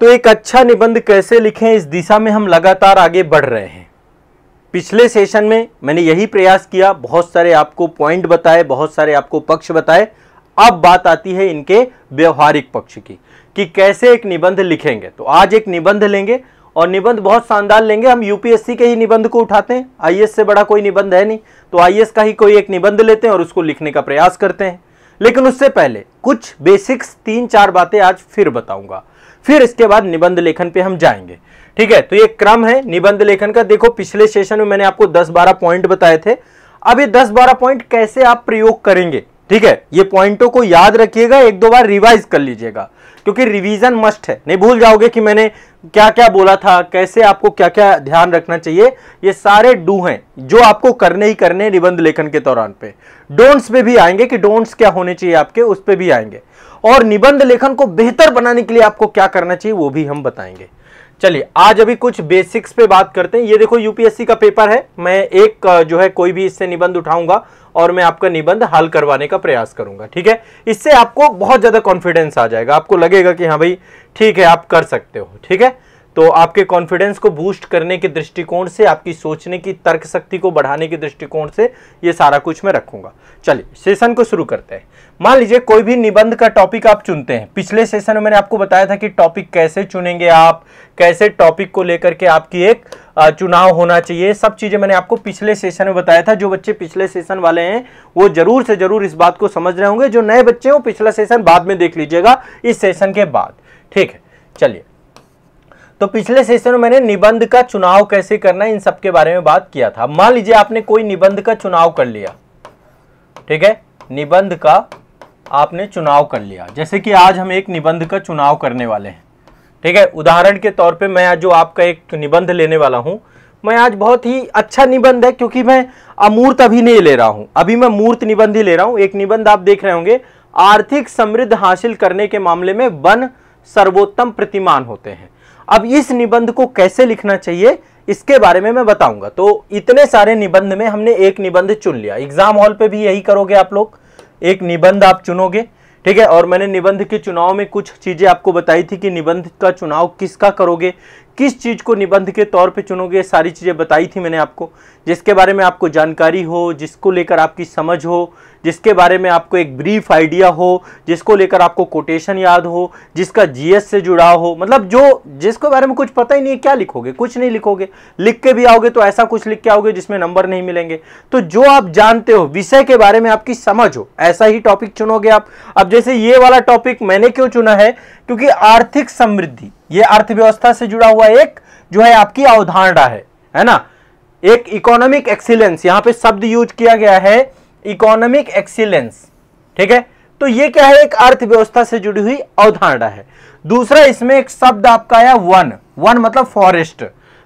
तो एक अच्छा निबंध कैसे लिखें इस दिशा में हम लगातार आगे बढ़ रहे हैं पिछले सेशन में मैंने यही प्रयास किया बहुत सारे आपको पॉइंट बताए बहुत सारे आपको पक्ष बताए अब बात आती है इनके व्यवहारिक पक्ष की कि कैसे एक निबंध लिखेंगे तो आज एक निबंध लेंगे और निबंध बहुत शानदार लेंगे हम यूपीएससी के ही निबंध को उठाते हैं आईएएस से बड़ा कोई निबंध है नहीं तो आईएएस का ही कोई एक निबंध लेते हैं और उसको लिखने का प्रयास करते हैं लेकिन उससे पहले कुछ बेसिक्स तीन चार बातें आज फिर बताऊंगा फिर इसके बाद निबंध लेखन पे हम जाएंगे ठीक है तो ये क्रम है निबंध लेखन का देखो पिछले सेशन में मैंने आपको दस बारह पॉइंट बताए थे अब ये दस बारह पॉइंट कैसे आप प्रयोग करेंगे ठीक है ये पॉइंटों को याद रखिएगा एक दो बार रिवाइज कर लीजिएगा क्योंकि रिवीजन मस्ट है नहीं भूल जाओगे कि मैंने क्या क्या बोला था कैसे आपको क्या क्या ध्यान रखना चाहिए ये सारे डू हैं जो आपको करने ही करने निबंध लेखन के दौरान पे डोंट्स पे भी आएंगे कि डोंट्स क्या होने चाहिए आपके उस पर भी आएंगे और निबंध लेखन को बेहतर बनाने के लिए आपको क्या करना चाहिए वो भी हम बताएंगे चलिए आज अभी कुछ बेसिक्स पे बात करते हैं ये देखो यूपीएससी का पेपर है मैं एक जो है कोई भी इससे निबंध उठाऊंगा और मैं आपका निबंध हल करवाने का प्रयास करूंगा ठीक है इससे आपको बहुत ज़्यादा कॉन्फिडेंस आ जाएगा आपको लगेगा कि हाँ भाई ठीक है आप कर सकते हो ठीक है तो आपके कॉन्फिडेंस को बूस्ट करने के दृष्टिकोण से आपकी सोचने की तर्क शक्ति को बढ़ाने के दृष्टिकोण से ये सारा कुछ मैं रखूंगा चलिए सेशन को शुरू करते हैं मान लीजिए कोई भी निबंध का टॉपिक आप चुनते हैं पिछले सेशन में मैंने आपको बताया था कि टॉपिक कैसे चुनेंगे आप कैसे टॉपिक को लेकर के आपकी एक चुनाव होना चाहिए सब चीज़ें मैंने आपको पिछले सेशन में बताया था जो बच्चे पिछले सेशन वाले हैं वो जरूर से जरूर इस बात को समझ रहे होंगे जो नए बच्चे हैं वो पिछला सेशन बाद में देख लीजिएगा इस सेशन के बाद ठीक है चलिए तो पिछले सेशन में मैंने निबंध का चुनाव कैसे करना है इन सब के बारे में बात किया था मान लीजिए आपने कोई निबंध का चुनाव कर लिया ठीक है निबंध का आपने चुनाव कर लिया जैसे कि आज हम एक निबंध का चुनाव करने वाले हैं ठीक है उदाहरण के तौर पे मैं आज जो आपका एक निबंध लेने वाला हूँ मैं आज बहुत ही अच्छा निबंध है क्योंकि मैं अमूर्त अभी नहीं ले रहा हूँ अभी मैं मूर्त निबंध ही ले रहा हूँ एक निबंध आप देख रहे होंगे आर्थिक समृद्ध हासिल करने के मामले में वन सर्वोत्तम प्रतिमान होते हैं अब इस निबंध को कैसे लिखना चाहिए इसके बारे में मैं बताऊंगा तो इतने सारे निबंध में हमने एक निबंध चुन लिया एग्जाम हॉल पे भी यही करोगे आप लोग एक निबंध आप चुनोगे ठीक है और मैंने निबंध के चुनाव में कुछ चीज़ें आपको बताई थी कि निबंध का चुनाव किसका करोगे किस चीज़ को निबंध के तौर पे चुनोगे सारी चीज़ें बताई थी मैंने आपको जिसके बारे में आपको जानकारी हो जिसको लेकर आपकी समझ हो जिसके बारे में आपको एक ब्रीफ आइडिया हो जिसको लेकर आपको कोटेशन याद हो जिसका जीएस से जुड़ा हो मतलब जो जिसके बारे में कुछ पता ही नहीं है क्या लिखोगे कुछ नहीं लिखोगे लिख के भी आओगे तो ऐसा कुछ लिख के आओगे जिसमें नंबर नहीं मिलेंगे तो जो आप जानते हो विषय के बारे में आपकी समझ हो ऐसा ही टॉपिक चुनोगे आप अब जैसे ये वाला टॉपिक मैंने क्यों चुना है क्योंकि आर्थिक समृद्धि ये अर्थव्यवस्था से जुड़ा हुआ एक जो है आपकी अवधारणा है है ना एक इकोनॉमिक एक्सीलेंस यहां पे शब्द यूज किया गया है इकोनॉमिक एक्सीलेंस ठीक है तो ये क्या है एक अर्थव्यवस्था से जुड़ी हुई अवधारणा है दूसरा इसमें एक शब्द आपका आया वन वन मतलब फॉरेस्ट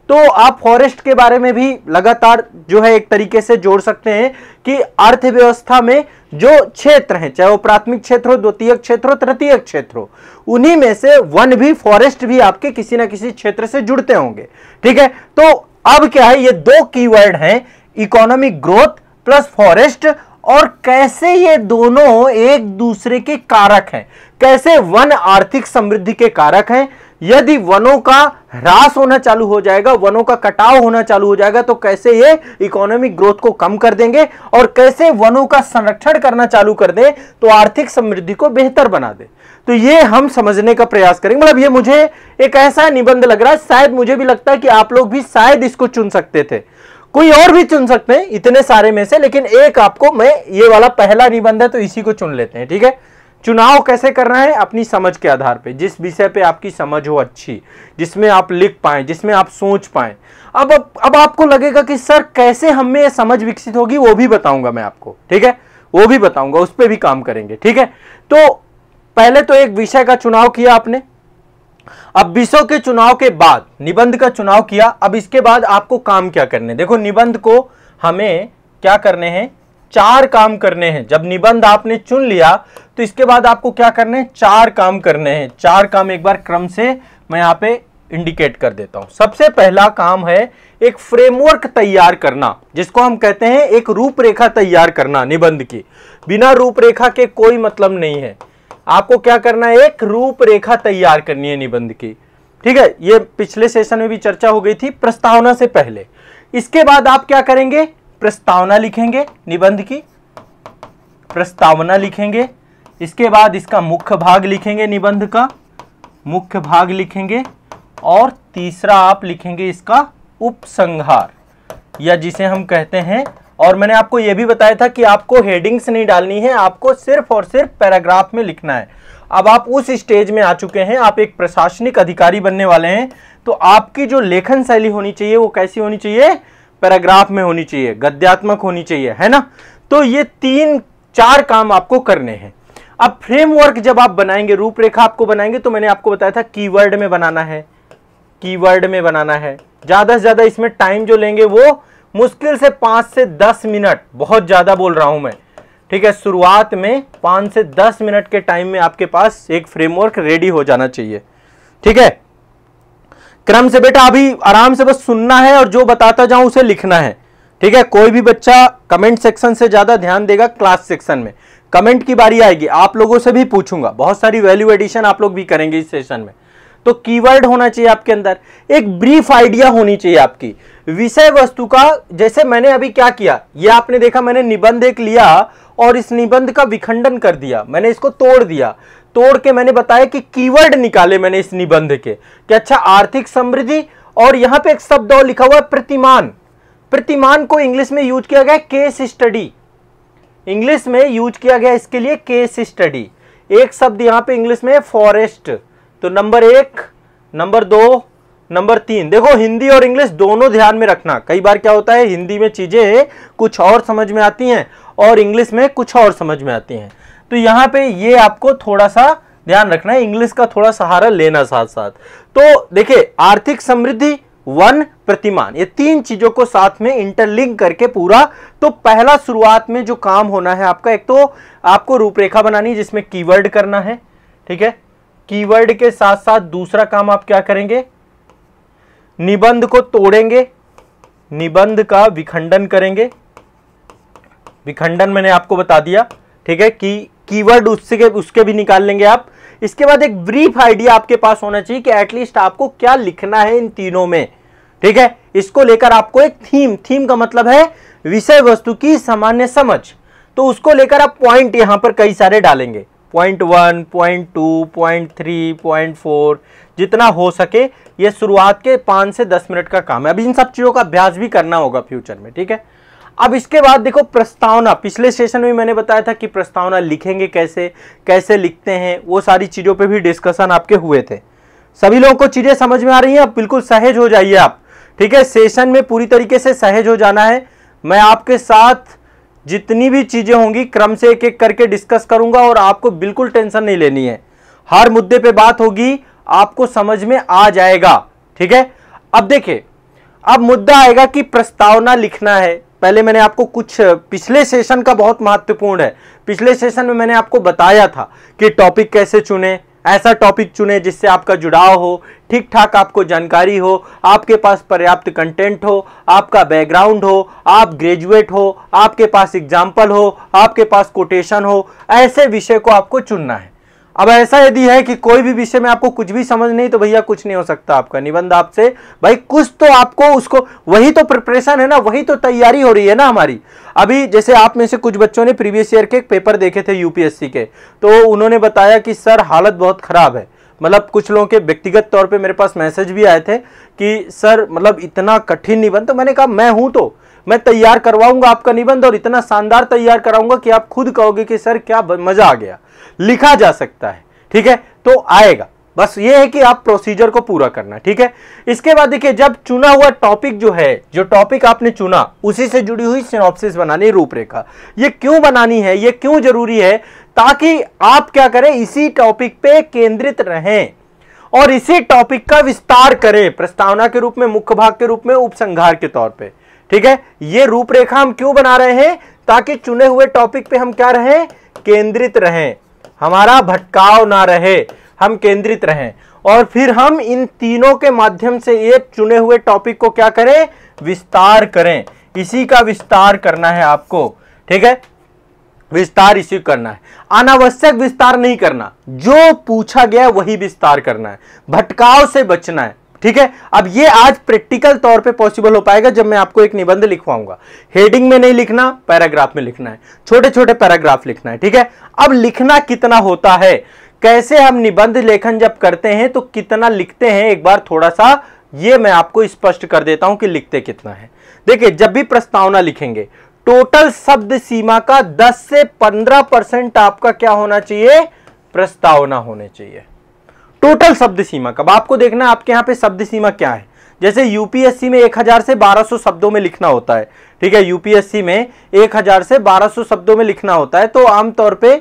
तो आप फॉरेस्ट के बारे में भी लगातार जो है एक तरीके से जोड़ सकते हैं कि अर्थव्यवस्था में जो क्षेत्र हैं चाहे वो प्राथमिक क्षेत्र हो द्वितीय क्षेत्र हो तृतीय क्षेत्र हो उन्हीं में से वन भी फॉरेस्ट भी आपके किसी ना किसी क्षेत्र से जुड़ते होंगे ठीक है तो अब क्या है ये दो कीवर्ड हैं इकोनॉमिक ग्रोथ प्लस फॉरेस्ट और कैसे ये दोनों एक दूसरे के कारक हैं कैसे वन आर्थिक समृद्धि के कारक हैं यदि वनों का ह्रास होना चालू हो जाएगा वनों का कटाव होना चालू हो जाएगा तो कैसे ये इकोनॉमिक ग्रोथ को कम कर देंगे और कैसे वनों का संरक्षण करना चालू कर दें तो आर्थिक समृद्धि को बेहतर बना दे तो ये हम समझने का प्रयास करेंगे मतलब ये मुझे एक ऐसा निबंध लग रहा है शायद मुझे भी लगता है कि आप लोग भी शायद इसको चुन सकते थे कोई और भी चुन सकते हैं इतने सारे में से लेकिन एक आपको मैं ये वाला पहला निबंध है तो इसी को चुन लेते हैं ठीक है चुनाव कैसे करना है अपनी समझ के आधार पे जिस विषय पे आपकी समझ हो अच्छी जिसमें आप लिख पाए जिसमें आप सोच पाए अब अब, आपको लगेगा कि सर कैसे हमें यह समझ विकसित होगी वो भी बताऊंगा मैं आपको ठीक है वो भी बताऊंगा उस पर भी काम करेंगे ठीक है तो पहले तो एक विषय का चुनाव किया आपने अब बीसों के चुनाव के बाद निबंध का चुनाव किया अब इसके बाद आपको काम क्या करने देखो निबंध को हमें क्या करने हैं चार काम करने हैं जब निबंध आपने चुन लिया तो इसके बाद आपको क्या करने हैं चार काम करने हैं चार काम एक बार क्रम से मैं यहाँ पे इंडिकेट कर देता हूं सबसे पहला काम है एक फ्रेमवर्क तैयार करना जिसको हम कहते हैं एक रूपरेखा तैयार करना निबंध की बिना रूपरेखा के कोई मतलब नहीं है आपको क्या करना है एक रूपरेखा तैयार करनी है निबंध की ठीक है ये पिछले सेशन में भी चर्चा हो गई थी प्रस्तावना से पहले इसके बाद आप क्या करेंगे प्रस्तावना लिखेंगे निबंध की प्रस्तावना लिखेंगे इसके बाद इसका मुख्य भाग लिखेंगे निबंध का मुख्य भाग लिखेंगे और तीसरा आप लिखेंगे इसका उपसंहार या जिसे हम कहते हैं और मैंने आपको ये भी बताया था कि आपको हेडिंग्स नहीं डालनी है आपको सिर्फ और सिर्फ पैराग्राफ में लिखना है अब आप उस स्टेज में आ चुके हैं आप एक प्रशासनिक अधिकारी बनने वाले हैं तो आपकी जो लेखन शैली होनी चाहिए वो कैसी होनी चाहिए पैराग्राफ में होनी चाहिए गद्यात्मक होनी चाहिए है ना तो ये तीन चार काम आपको करने हैं अब फ्रेमवर्क जब आप बनाएंगे रूपरेखा आपको बनाएंगे तो मैंने आपको बताया था कीवर्ड में बनाना है कीवर्ड में बनाना है ज़्यादा से ज़्यादा इसमें टाइम जो लेंगे वो मुश्किल से पाँच से दस मिनट बहुत ज़्यादा बोल रहा हूँ मैं ठीक है शुरुआत में पाँच से दस मिनट के टाइम में आपके पास एक फ्रेमवर्क रेडी हो जाना चाहिए ठीक है क्रम से बेटा अभी आराम से बस सुनना है और जो बताता जाऊं उसे लिखना है ठीक है कोई भी बच्चा कमेंट सेक्शन से ज़्यादा ध्यान देगा क्लास सेक्शन में कमेंट की बारी आएगी आप लोगों से भी पूछूंगा बहुत सारी वैल्यू एडिशन आप लोग भी करेंगे इस सेशन में तो कीवर्ड होना चाहिए आपके अंदर एक ब्रीफ आइडिया होनी चाहिए आपकी विषय वस्तु का जैसे मैंने अभी क्या किया ये आपने देखा मैंने निबंध एक लिया और इस निबंध का विखंडन कर दिया मैंने इसको तोड़ दिया तोड़ के मैंने बताया कि कीवर्ड निकाले मैंने इस निबंध के कि अच्छा आर्थिक समृद्धि और यहां पे एक शब्द और लिखा हुआ है प्रतिमान प्रतिमान को इंग्लिश में यूज किया गया केस स्टडी इंग्लिश में यूज किया गया इसके लिए केस स्टडी एक शब्द यहां पे इंग्लिश में फॉरेस्ट तो नंबर एक नंबर दो नंबर तीन देखो हिंदी और इंग्लिश दोनों ध्यान में रखना कई बार क्या होता है हिंदी में चीज़ें कुछ और समझ में आती हैं और इंग्लिश में कुछ और समझ में आती हैं तो यहां पे ये आपको थोड़ा सा ध्यान रखना है इंग्लिश का थोड़ा सहारा लेना साथ साथ तो देखिए आर्थिक समृद्धि वन प्रतिमान ये तीन चीजों को साथ में इंटरलिंक करके पूरा तो पहला शुरुआत में जो काम होना है आपका एक तो आपको रूपरेखा बनानी जिसमें कीवर्ड करना है ठीक है कीवर्ड के साथ साथ दूसरा काम आप क्या करेंगे निबंध को तोड़ेंगे निबंध का विखंडन करेंगे विखंडन मैंने आपको बता दिया ठीक है कि कीवर्ड उससे उसके भी निकाल लेंगे आप इसके बाद एक ब्रीफ आइडिया आपके पास होना चाहिए कि एटलीस्ट आपको क्या लिखना है इन तीनों में ठीक है इसको लेकर आपको एक थीम थीम का मतलब है विषय वस्तु की सामान्य समझ तो उसको लेकर आप पॉइंट यहां पर कई सारे डालेंगे point one point two point three point four जितना हो सके ये शुरुआत के पाँच से दस मिनट का काम है अभी इन सब चीज़ों का अभ्यास भी करना होगा फ्यूचर में ठीक है अब इसके बाद देखो प्रस्तावना पिछले सेशन में मैंने बताया था कि प्रस्तावना लिखेंगे कैसे कैसे लिखते हैं वो सारी चीज़ों पर भी डिस्कशन आपके हुए थे सभी लोगों को चीज़ें समझ में आ रही हैं अब बिल्कुल सहज हो जाइए आप ठीक है सेशन में पूरी तरीके से सहज हो जाना है मैं आपके साथ जितनी भी चीज़ें होंगी क्रम से एक एक करके डिस्कस करूंगा और आपको बिल्कुल टेंशन नहीं लेनी है हर मुद्दे पे बात होगी आपको समझ में आ जाएगा ठीक है अब देखिए अब मुद्दा आएगा कि प्रस्तावना लिखना है पहले मैंने आपको कुछ पिछले सेशन का बहुत महत्वपूर्ण है पिछले सेशन में मैंने आपको बताया था कि टॉपिक कैसे चुने ऐसा टॉपिक चुने जिससे आपका जुड़ाव हो ठीक ठाक आपको जानकारी हो आपके पास पर्याप्त कंटेंट हो आपका बैकग्राउंड हो आप ग्रेजुएट हो आपके पास एग्जाम्पल हो आपके पास कोटेशन हो ऐसे विषय को आपको चुनना है अब ऐसा यदि है कि कोई भी विषय में आपको कुछ भी समझ नहीं तो भैया कुछ नहीं हो सकता आपका निबंध आपसे भाई कुछ तो आपको उसको वही तो प्रिपरेशन है ना वही तो तैयारी हो रही है ना हमारी अभी जैसे आप में से कुछ बच्चों ने प्रीवियस ईयर के पेपर देखे थे यूपीएससी के तो उन्होंने बताया कि सर हालत बहुत ख़राब है मतलब कुछ लोगों के व्यक्तिगत तौर पर मेरे पास मैसेज भी आए थे कि सर मतलब इतना कठिन निबंध तो मैंने कहा मैं हूं तो मैं तैयार करवाऊंगा आपका निबंध और इतना शानदार तैयार कराऊंगा कि आप खुद कहोगे कि सर क्या मजा आ गया लिखा जा सकता है ठीक है तो आएगा बस ये है कि आप प्रोसीजर को पूरा करना ठीक है इसके बाद देखिए जब चुना हुआ टॉपिक जो है जो टॉपिक आपने चुना उसी से जुड़ी हुई सिनॉप्सिस बनानी रूपरेखा ये क्यों बनानी है ये क्यों जरूरी है ताकि आप क्या करें इसी टॉपिक पे केंद्रित रहें और इसी टॉपिक का विस्तार करें प्रस्तावना के रूप में मुख्य भाग के रूप में उपसंहार के तौर पर ठीक है ये रूपरेखा हम क्यों बना रहे हैं ताकि चुने हुए टॉपिक पे हम क्या रहें केंद्रित रहें हमारा भटकाव ना रहे हम केंद्रित रहें और फिर हम इन तीनों के माध्यम से ये चुने हुए टॉपिक को क्या करें विस्तार करें इसी का विस्तार करना है आपको ठीक है विस्तार इसी करना है अनावश्यक विस्तार नहीं करना जो पूछा गया वही विस्तार करना है भटकाव से बचना है ठीक है अब ये आज प्रैक्टिकल तौर पे पॉसिबल हो पाएगा जब मैं आपको एक निबंध लिखवाऊंगा हेडिंग में नहीं लिखना पैराग्राफ में लिखना है छोटे छोटे पैराग्राफ लिखना है ठीक है अब लिखना कितना होता है कैसे हम निबंध लेखन जब करते हैं तो कितना लिखते हैं एक बार थोड़ा सा ये मैं आपको स्पष्ट कर देता हूं कि लिखते कितना है देखिए जब भी प्रस्तावना लिखेंगे टोटल शब्द सीमा का 10 से 15 परसेंट आपका क्या होना चाहिए प्रस्तावना होने चाहिए टोटल शब्द सीमा कब आपको देखना आपके यहाँ पे शब्द सीमा क्या है जैसे यूपीएससी में 1000 से 1200 शब्दों में लिखना होता है ठीक है यूपीएससी में 1000 से 1200 शब्दों में लिखना होता है तो आमतौर पे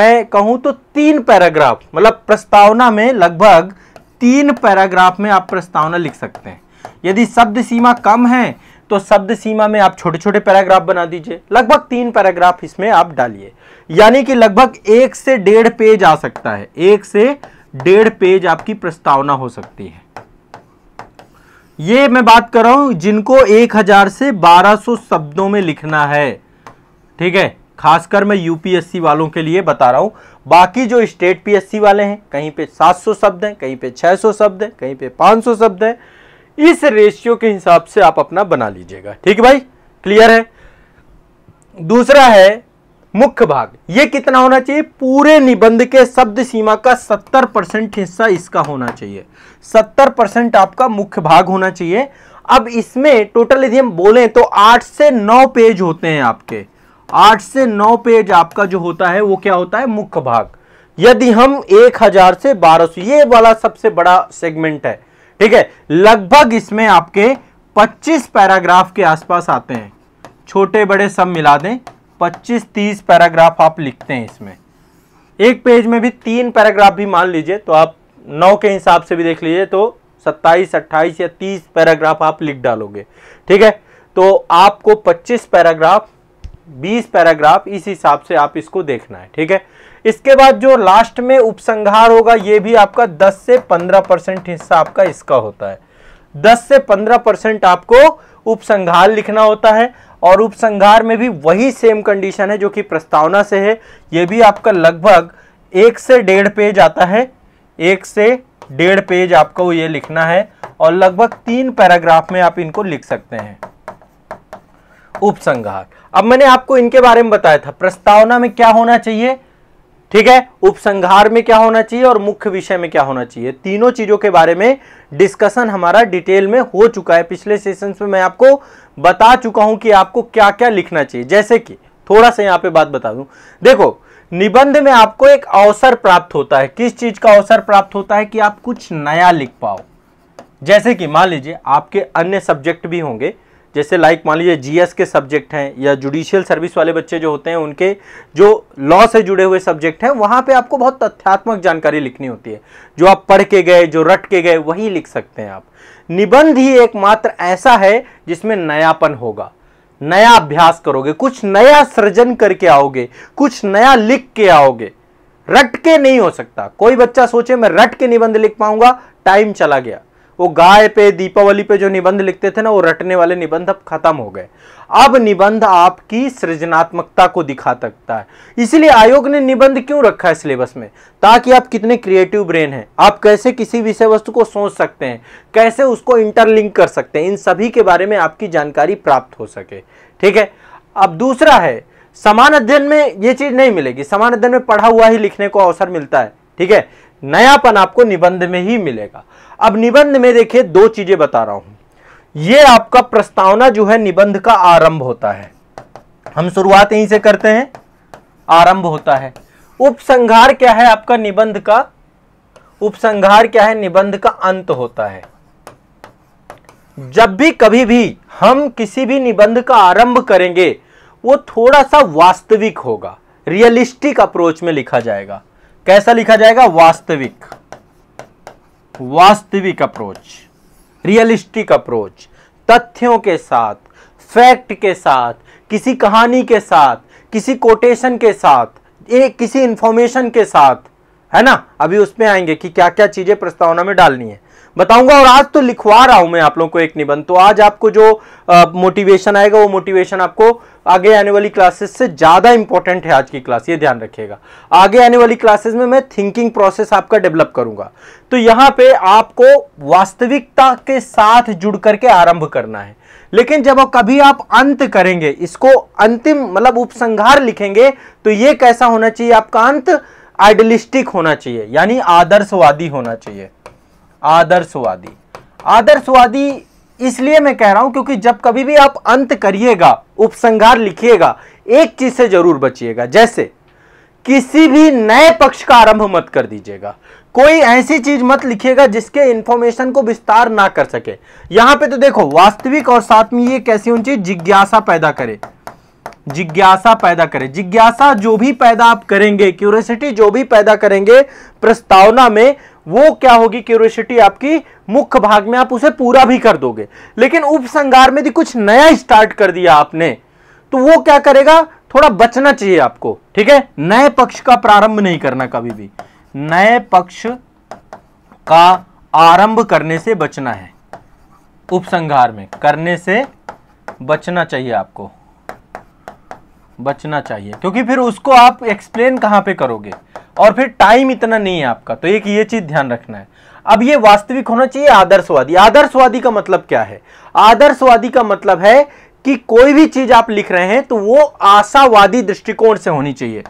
मैं कहूँ तो तीन पैराग्राफ मतलब प्रस्तावना में लगभग तीन पैराग्राफ में आप प्रस्तावना लिख सकते हैं यदि शब्द सीमा कम है तो शब्द सीमा में आप छोटे छोटे पैराग्राफ बना दीजिए लगभग तीन पैराग्राफ इसमें आप डालिए यानी कि लगभग एक से डेढ़ पेज आ सकता है एक से डेढ़ पेज आपकी प्रस्तावना हो सकती है ये मैं बात कर रहा हूं जिनको 1000 से 1200 शब्दों में लिखना है ठीक है खासकर मैं यूपीएससी वालों के लिए बता रहा हूं बाकी जो स्टेट पीएससी वाले हैं कहीं पे 700 शब्द हैं कहीं पे 600 शब्द हैं कहीं पे 500 शब्द हैं इस रेशियो के हिसाब से आप अपना बना लीजिएगा ठीक है भाई क्लियर है दूसरा है मुख्य भाग ये कितना होना चाहिए पूरे निबंध के शब्द सीमा का 70 परसेंट हिस्सा इसका होना चाहिए 70 परसेंट आपका मुख्य भाग होना चाहिए अब इसमें टोटल यदि हम बोलें तो आठ से नौ पेज होते हैं आपके आठ से नौ पेज आपका जो होता है वो क्या होता है मुख्य भाग यदि हम एक हजार से बारह सौ ये वाला सबसे बड़ा सेगमेंट है ठीक है लगभग इसमें आपके पच्चीस पैराग्राफ के आसपास आते हैं छोटे बड़े सब मिला दें पच्चीस तीस पैराग्राफ आप लिखते हैं इसमें एक पेज में भी तीन पैराग्राफ भी मान लीजिए तो आप नौ के हिसाब से भी देख लीजिए तो सत्ताईस अट्ठाईस या तीस पैराग्राफ आप लिख डालोगे ठीक है तो आपको पच्चीस पैराग्राफ बीस पैराग्राफ इस हिसाब से आप इसको देखना है ठीक है इसके बाद जो लास्ट में उपसंहार होगा ये भी आपका 10 से 15 परसेंट हिस्सा आपका इसका होता है 10 से 15 परसेंट आपको उपसंहार लिखना होता है और उपसंहार में भी वही सेम कंडीशन है जो कि प्रस्तावना से है ये भी आपका लगभग एक से डेढ़ पेज आता है एक से डेढ़ पेज आपको ये लिखना है और लगभग तीन पैराग्राफ में आप इनको लिख सकते हैं उपसंहार अब मैंने आपको इनके बारे में बताया था प्रस्तावना में क्या होना चाहिए ठीक है उपसंहार में क्या होना चाहिए और मुख्य विषय में क्या होना चाहिए तीनों चीजों के बारे में डिस्कशन हमारा डिटेल में हो चुका है पिछले सेशन में मैं आपको बता चुका हूं कि आपको क्या क्या लिखना चाहिए जैसे कि थोड़ा सा यहां पे बात बता दूं देखो निबंध में आपको एक अवसर प्राप्त होता है किस चीज का अवसर प्राप्त होता है कि आप कुछ नया लिख पाओ जैसे कि मान लीजिए आपके अन्य सब्जेक्ट भी होंगे जैसे लाइक मान लीजिए जीएस के सब्जेक्ट हैं या जुडिशियल सर्विस वाले बच्चे जो होते हैं उनके जो लॉ से जुड़े हुए सब्जेक्ट हैं वहाँ पे आपको बहुत तथ्यात्मक जानकारी लिखनी होती है जो आप पढ़ के गए जो रट के गए वही लिख सकते हैं आप निबंध ही एकमात्र ऐसा है जिसमें नयापन होगा नया अभ्यास करोगे कुछ नया सृजन करके आओगे कुछ नया लिख के आओगे रट के नहीं हो सकता कोई बच्चा सोचे मैं रट के निबंध लिख पाऊंगा टाइम चला गया वो गाय पे दीपावली पे जो निबंध लिखते थे ना वो रटने वाले निबंध अब खत्म हो गए अब निबंध आपकी सृजनात्मकता को दिखा सकता है इसलिए आयोग ने निबंध क्यों रखा है सिलेबस में ताकि आप कितने क्रिएटिव ब्रेन हैं आप कैसे किसी विषय वस्तु को सोच सकते हैं कैसे उसको इंटरलिंक कर सकते हैं इन सभी के बारे में आपकी जानकारी प्राप्त हो सके ठीक है अब दूसरा है समान अध्ययन में ये चीज़ नहीं मिलेगी समान अध्ययन में पढ़ा हुआ ही लिखने को अवसर मिलता है ठीक है नयापन आपको निबंध में ही मिलेगा अब निबंध में देखिए दो चीजें बता रहा हूं यह आपका प्रस्तावना जो है निबंध का आरंभ होता है हम शुरुआत यहीं से करते हैं आरंभ होता है उपसंहार क्या है आपका निबंध का उपसंहार क्या है निबंध का अंत होता है जब भी कभी भी हम किसी भी निबंध का आरंभ करेंगे वो थोड़ा सा वास्तविक होगा रियलिस्टिक अप्रोच में लिखा जाएगा कैसा लिखा जाएगा वास्तविक वास्तविक अप्रोच रियलिस्टिक अप्रोच तथ्यों के साथ फैक्ट के साथ किसी कहानी के साथ किसी कोटेशन के साथ एक किसी इंफॉर्मेशन के साथ है ना अभी उसमें आएंगे कि क्या क्या चीजें प्रस्तावना में डालनी है बताऊंगा और आज तो लिखवा रहा हूं मैं आप लोगों को एक निबंध तो आज आपको जो मोटिवेशन आएगा वो मोटिवेशन आपको आगे आने वाली क्लासेस से ज़्यादा इंपॉर्टेंट है आज की क्लास ये ध्यान रखिएगा आगे आने वाली क्लासेस में मैं थिंकिंग प्रोसेस आपका डेवलप करूंगा तो यहाँ पे आपको वास्तविकता के साथ जुड़ करके आरंभ करना है लेकिन जब कभी आप अंत करेंगे इसको अंतिम मतलब उपसंहार लिखेंगे तो ये कैसा होना चाहिए आपका अंत आइडलिस्टिक होना चाहिए यानी आदर्शवादी होना चाहिए आदर्शवादी आदर्शवादी इसलिए मैं कह रहा हूं क्योंकि जब कभी भी आप अंत करिएगा उपसंहार लिखिएगा एक चीज से जरूर बचिएगा जैसे किसी भी नए पक्ष का आरंभ मत कर दीजिएगा कोई ऐसी चीज मत लिखिएगा जिसके इंफॉर्मेशन को विस्तार ना कर सके यहां पे तो देखो वास्तविक और साथ में ये कैसी होनी चाहिए जिज्ञासा पैदा करे जिज्ञासा पैदा करे जिज्ञासा जो भी पैदा आप करेंगे क्यूरियसिटी जो भी पैदा करेंगे प्रस्तावना में वो क्या होगी क्यूरोसिटी आपकी मुख्य भाग में आप उसे पूरा भी कर दोगे लेकिन उपसंगार में यदि कुछ नया स्टार्ट कर दिया आपने तो वो क्या करेगा थोड़ा बचना चाहिए आपको ठीक है नए पक्ष का प्रारंभ नहीं करना कभी भी नए पक्ष का आरंभ करने से बचना है उपसंहार में करने से बचना चाहिए आपको बचना चाहिए क्योंकि फिर उसको आप एक्सप्लेन कहां पे करोगे और फिर टाइम इतना नहीं है आपका तो एक ये चीज ध्यान रखना है अब ये वास्तविक होना चाहिए आदर्शवादी आदर्शवादी का मतलब क्या है आदर्शवादी का मतलब है कि कोई भी चीज आप लिख रहे हैं तो वो आशावादी दृष्टिकोण से होनी चाहिए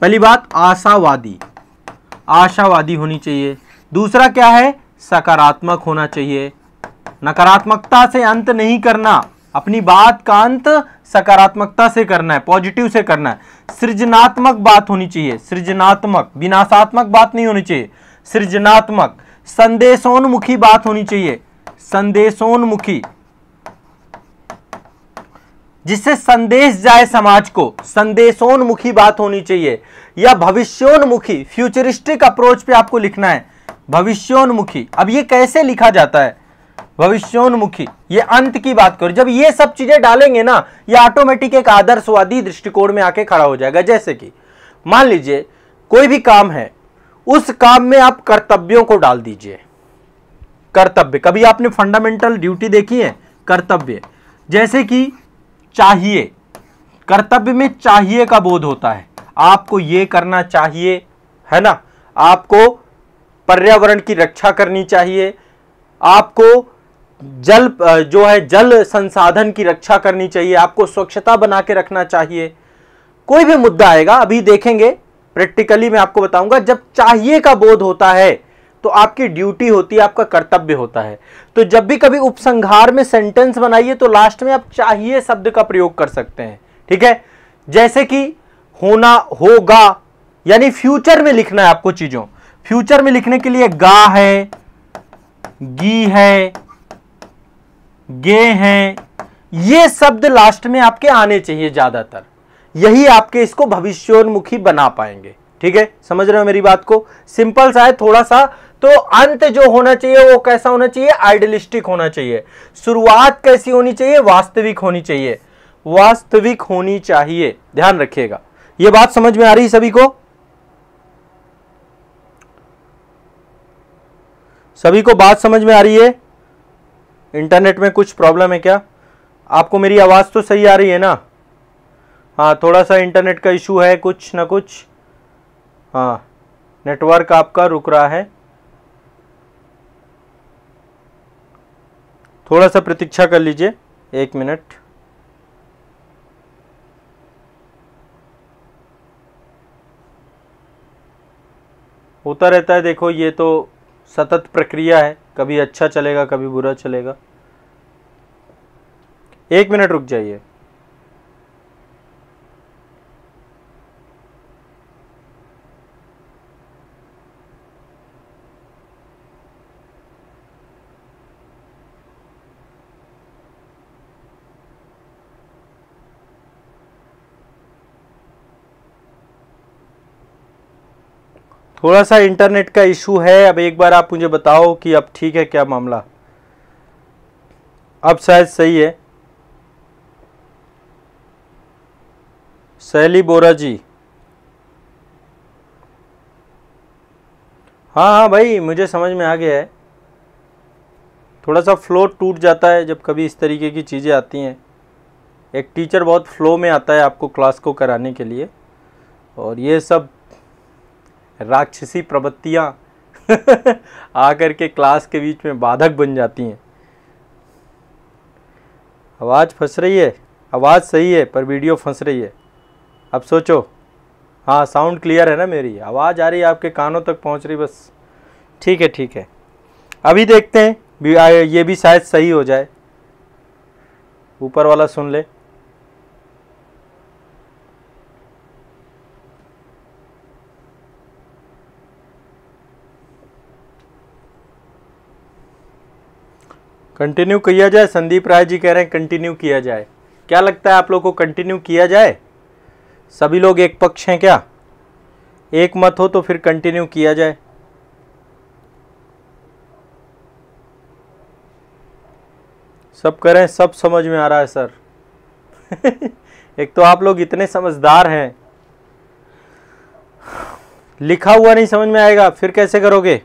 पहली बात आशावादी आशावादी होनी चाहिए दूसरा क्या है सकारात्मक होना चाहिए नकारात्मकता से अंत नहीं करना अपनी बात का अंत सकारात्मकता से करना है पॉजिटिव से करना है सृजनात्मक बात होनी चाहिए सृजनात्मक विनाशात्मक बात नहीं होनी चाहिए सृजनात्मक संदेशोन्मुखी बात होनी चाहिए संदेशोन्मुखी जिससे संदेश जाए समाज को संदेशोन्मुखी बात होनी चाहिए या भविष्योन्मुखी फ्यूचरिस्टिक अप्रोच पे आपको लिखना है भविष्योन्मुखी अब ये कैसे लिखा जाता है भविष्योन्मुखी ये अंत की बात करो जब ये सब चीजें डालेंगे ना ये ऑटोमेटिक एक आदर्शवादी दृष्टिकोण में आके खड़ा हो जाएगा जैसे कि मान लीजिए कोई भी काम है उस काम में आप कर्तव्यों को डाल दीजिए कर्तव्य कभी आपने फंडामेंटल ड्यूटी देखी है कर्तव्य जैसे कि चाहिए कर्तव्य में चाहिए का बोध होता है आपको यह करना चाहिए है ना आपको पर्यावरण की रक्षा करनी चाहिए आपको जल जो है जल संसाधन की रक्षा करनी चाहिए आपको स्वच्छता बना के रखना चाहिए कोई भी मुद्दा आएगा अभी देखेंगे प्रैक्टिकली मैं आपको बताऊंगा जब चाहिए का बोध होता है तो आपकी ड्यूटी होती है आपका कर्तव्य होता है तो जब भी कभी उपसंहार में सेंटेंस बनाइए तो लास्ट में आप चाहिए शब्द का प्रयोग कर सकते हैं ठीक है जैसे कि होना होगा यानी फ्यूचर में लिखना है आपको चीजों फ्यूचर में लिखने के लिए गा है गी है गे हैं ये शब्द लास्ट में आपके आने चाहिए ज्यादातर यही आपके इसको भविष्योन्मुखी बना पाएंगे ठीक है समझ रहे हो मेरी बात को सिंपल सा है थोड़ा सा तो अंत जो होना चाहिए वो कैसा होना चाहिए आइडियलिस्टिक होना चाहिए शुरुआत कैसी होनी चाहिए वास्तविक होनी चाहिए वास्तविक होनी चाहिए ध्यान रखिएगा ये बात समझ में आ रही सभी को सभी को बात समझ में आ रही है इंटरनेट में कुछ प्रॉब्लम है क्या आपको मेरी आवाज़ तो सही आ रही है ना हाँ थोड़ा सा इंटरनेट का इशू है कुछ ना कुछ हाँ नेटवर्क आपका रुक रहा है थोड़ा सा प्रतीक्षा कर लीजिए एक मिनट होता रहता है देखो ये तो सतत प्रक्रिया है कभी अच्छा चलेगा कभी बुरा चलेगा एक मिनट रुक जाइए थोड़ा सा इंटरनेट का इशू है अब एक बार आप मुझे बताओ कि अब ठीक है क्या मामला अब शायद सही है सहेली बोरा जी हाँ हाँ भाई मुझे समझ में आ गया है थोड़ा सा फ्लो टूट जाता है जब कभी इस तरीके की चीज़ें आती हैं एक टीचर बहुत फ्लो में आता है आपको क्लास को कराने के लिए और ये सब राक्षसी प्रवृत्तियाँ आकर के क्लास के बीच में बाधक बन जाती हैं आवाज़ फंस रही है आवाज़ सही है पर वीडियो फंस रही है अब सोचो हाँ साउंड क्लियर है ना मेरी आवाज़ आ रही है आपके कानों तक पहुँच रही बस ठीक है ठीक है अभी देखते हैं ये भी शायद सही हो जाए ऊपर वाला सुन ले कंटिन्यू किया जाए संदीप राय जी कह रहे हैं कंटिन्यू किया जाए क्या लगता है आप लोग को कंटिन्यू किया जाए सभी लोग एक पक्ष हैं क्या एक मत हो तो फिर कंटिन्यू किया जाए सब कह रहे हैं सब समझ में आ रहा है सर एक तो आप लोग इतने समझदार हैं लिखा हुआ नहीं समझ में आएगा फिर कैसे करोगे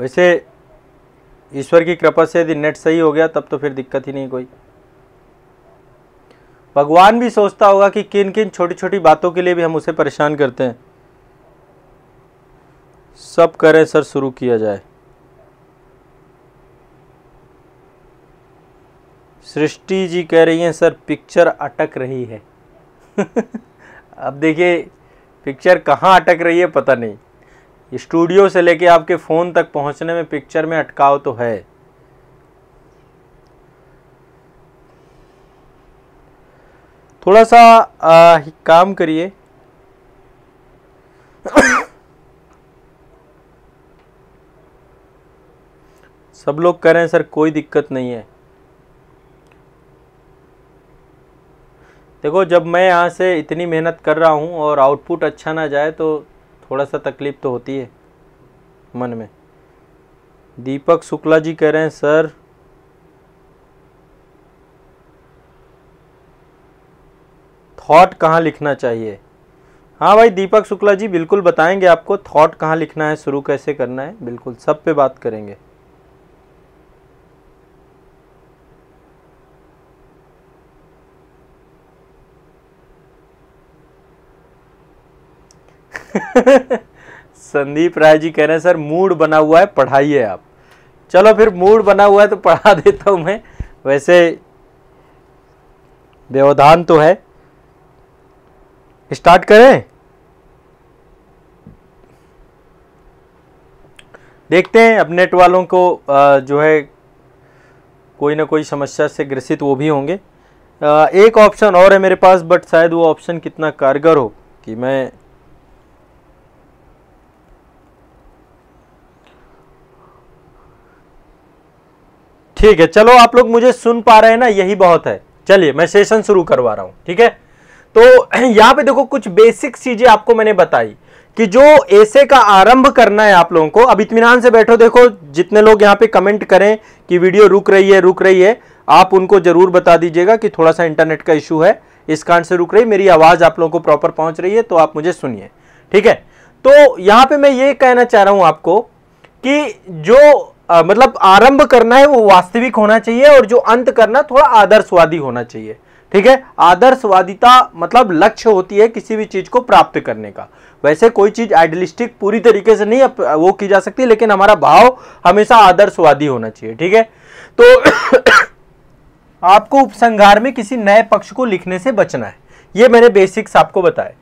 वैसे ईश्वर की कृपा से यदि नेट सही हो गया तब तो फिर दिक्कत ही नहीं कोई भगवान भी सोचता होगा कि किन किन छोटी छोटी बातों के लिए भी हम उसे परेशान करते हैं सब करें सर शुरू किया जाए सृष्टि जी कह रही हैं सर पिक्चर अटक रही है अब देखिए पिक्चर कहाँ अटक रही है पता नहीं स्टूडियो से लेके आपके फ़ोन तक पहुंचने में पिक्चर में अटकाव तो है थोड़ा सा आ, काम करिए सब लोग कर रहे हैं सर कोई दिक्कत नहीं है देखो जब मैं यहाँ से इतनी मेहनत कर रहा हूँ और आउटपुट अच्छा ना जाए तो थोड़ा सा तकलीफ़ तो होती है मन में दीपक शुक्ला जी कह रहे हैं सर थॉट कहाँ लिखना चाहिए हाँ भाई दीपक शुक्ला जी बिल्कुल बताएंगे आपको थॉट कहाँ लिखना है शुरू कैसे करना है बिल्कुल सब पे बात करेंगे संदीप राय जी कह रहे हैं सर मूड बना हुआ है पढ़ाइए आप चलो फिर मूड बना हुआ है तो पढ़ा देता हूँ मैं वैसे व्यवधान तो है स्टार्ट करें देखते हैं अब नेट वालों को जो है कोई ना कोई समस्या से ग्रसित वो भी होंगे एक ऑप्शन और है मेरे पास बट शायद वो ऑप्शन कितना कारगर हो कि मैं ठीक है चलो आप लोग मुझे सुन पा रहे हैं ना यही बहुत है चलिए मैं सेशन शुरू करवा रहा हूं ठीक है तो यहां पे देखो कुछ बेसिक चीजें आपको मैंने बताई कि जो ऐसे का आरंभ करना है आप लोगों को अब इतमान से बैठो देखो जितने लोग यहाँ पे कमेंट करें कि वीडियो रुक रही है रुक रही है आप उनको जरूर बता दीजिएगा कि थोड़ा सा इंटरनेट का इश्यू है इस कारण से रुक रही मेरी आवाज़ आप लोगों को प्रॉपर पहुंच रही है तो आप मुझे सुनिए ठीक है तो यहाँ पे मैं ये कहना चाह रहा हूं आपको कि जो आ, मतलब आरंभ करना है वो वास्तविक होना चाहिए और जो अंत करना थोड़ा आदर्शवादी होना चाहिए ठीक है आदर्शवादिता मतलब लक्ष्य होती है किसी भी चीज को प्राप्त करने का वैसे कोई चीज आइडलिस्टिक पूरी तरीके से नहीं वो की जा सकती लेकिन हमारा भाव हमेशा आदर्शवादी होना चाहिए ठीक है तो आपको उपसंहार में किसी नए पक्ष को लिखने से बचना है ये मैंने बेसिक्स आपको बताए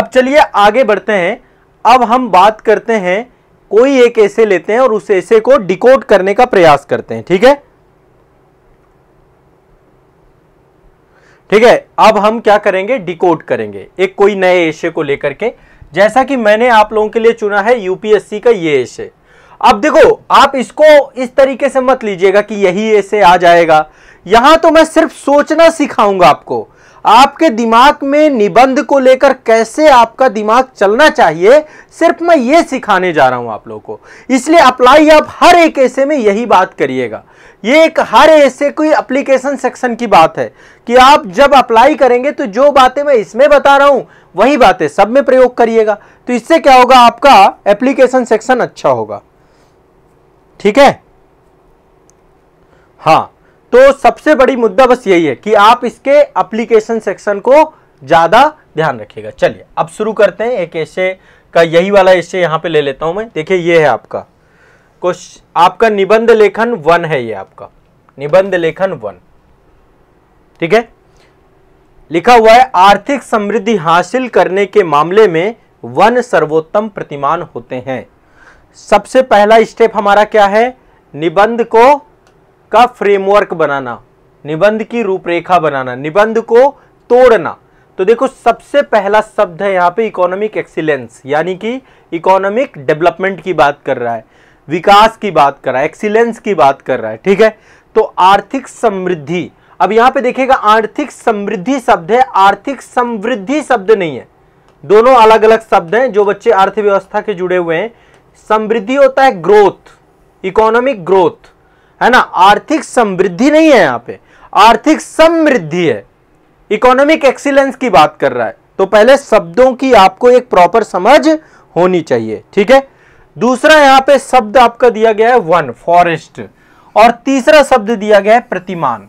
अब चलिए आगे बढ़ते हैं अब हम बात करते हैं कोई एक ऐसे लेते हैं और उस ऐसे को डिकोड करने का प्रयास करते हैं ठीक है ठीक है अब हम क्या करेंगे डिकोड करेंगे एक कोई नए ऐसे को लेकर के जैसा कि मैंने आप लोगों के लिए चुना है यूपीएससी का ये एशे अब देखो आप इसको इस तरीके से मत लीजिएगा कि यही ऐसे आ जाएगा यहां तो मैं सिर्फ सोचना सिखाऊंगा आपको आपके दिमाग में निबंध को लेकर कैसे आपका दिमाग चलना चाहिए सिर्फ मैं ये सिखाने जा रहा हूँ आप लोगों को इसलिए अप्लाई आप हर एक ऐसे में यही बात करिएगा ये एक हर ऐसे कोई अप्लीकेशन सेक्शन की बात है कि आप जब अप्लाई करेंगे तो जो बातें मैं इसमें बता रहा हूँ वही बातें सब में प्रयोग करिएगा तो इससे क्या होगा आपका एप्लीकेशन सेक्शन अच्छा होगा ठीक है हाँ तो सबसे बड़ी मुद्दा बस यही है कि आप इसके अप्लीकेशन सेक्शन को ज़्यादा ध्यान रखिएगा चलिए अब शुरू करते हैं एक ऐसे का यही वाला ऐसे यहां पे ले लेता हूं मैं देखिए ये है आपका कुछ आपका निबंध लेखन वन है ये आपका निबंध लेखन वन ठीक है लिखा हुआ है आर्थिक समृद्धि हासिल करने के मामले में वन सर्वोत्तम प्रतिमान होते हैं सबसे पहला स्टेप हमारा क्या है निबंध को का फ्रेमवर्क बनाना निबंध की रूपरेखा बनाना निबंध को तोड़ना तो देखो सबसे पहला शब्द है यहाँ पे इकोनॉमिक एक्सीलेंस यानी कि इकोनॉमिक डेवलपमेंट की बात कर रहा है विकास की बात कर रहा है एक्सीलेंस की बात कर रहा है ठीक है तो आर्थिक समृद्धि अब यहां पे देखिएगा आर्थिक समृद्धि शब्द है आर्थिक समृद्धि शब्द नहीं है दोनों अलग अलग शब्द हैं जो बच्चे अर्थव्यवस्था के जुड़े हुए हैं समृद्धि होता है ग्रोथ इकोनॉमिक ग्रोथ है ना आर्थिक समृद्धि नहीं है यहां पे आर्थिक समृद्धि है इकोनॉमिक एक्सीलेंस की बात कर रहा है तो पहले शब्दों की आपको एक प्रॉपर समझ होनी चाहिए ठीक है दूसरा यहां पे शब्द आपका दिया गया है वन फॉरेस्ट और तीसरा शब्द दिया गया है प्रतिमान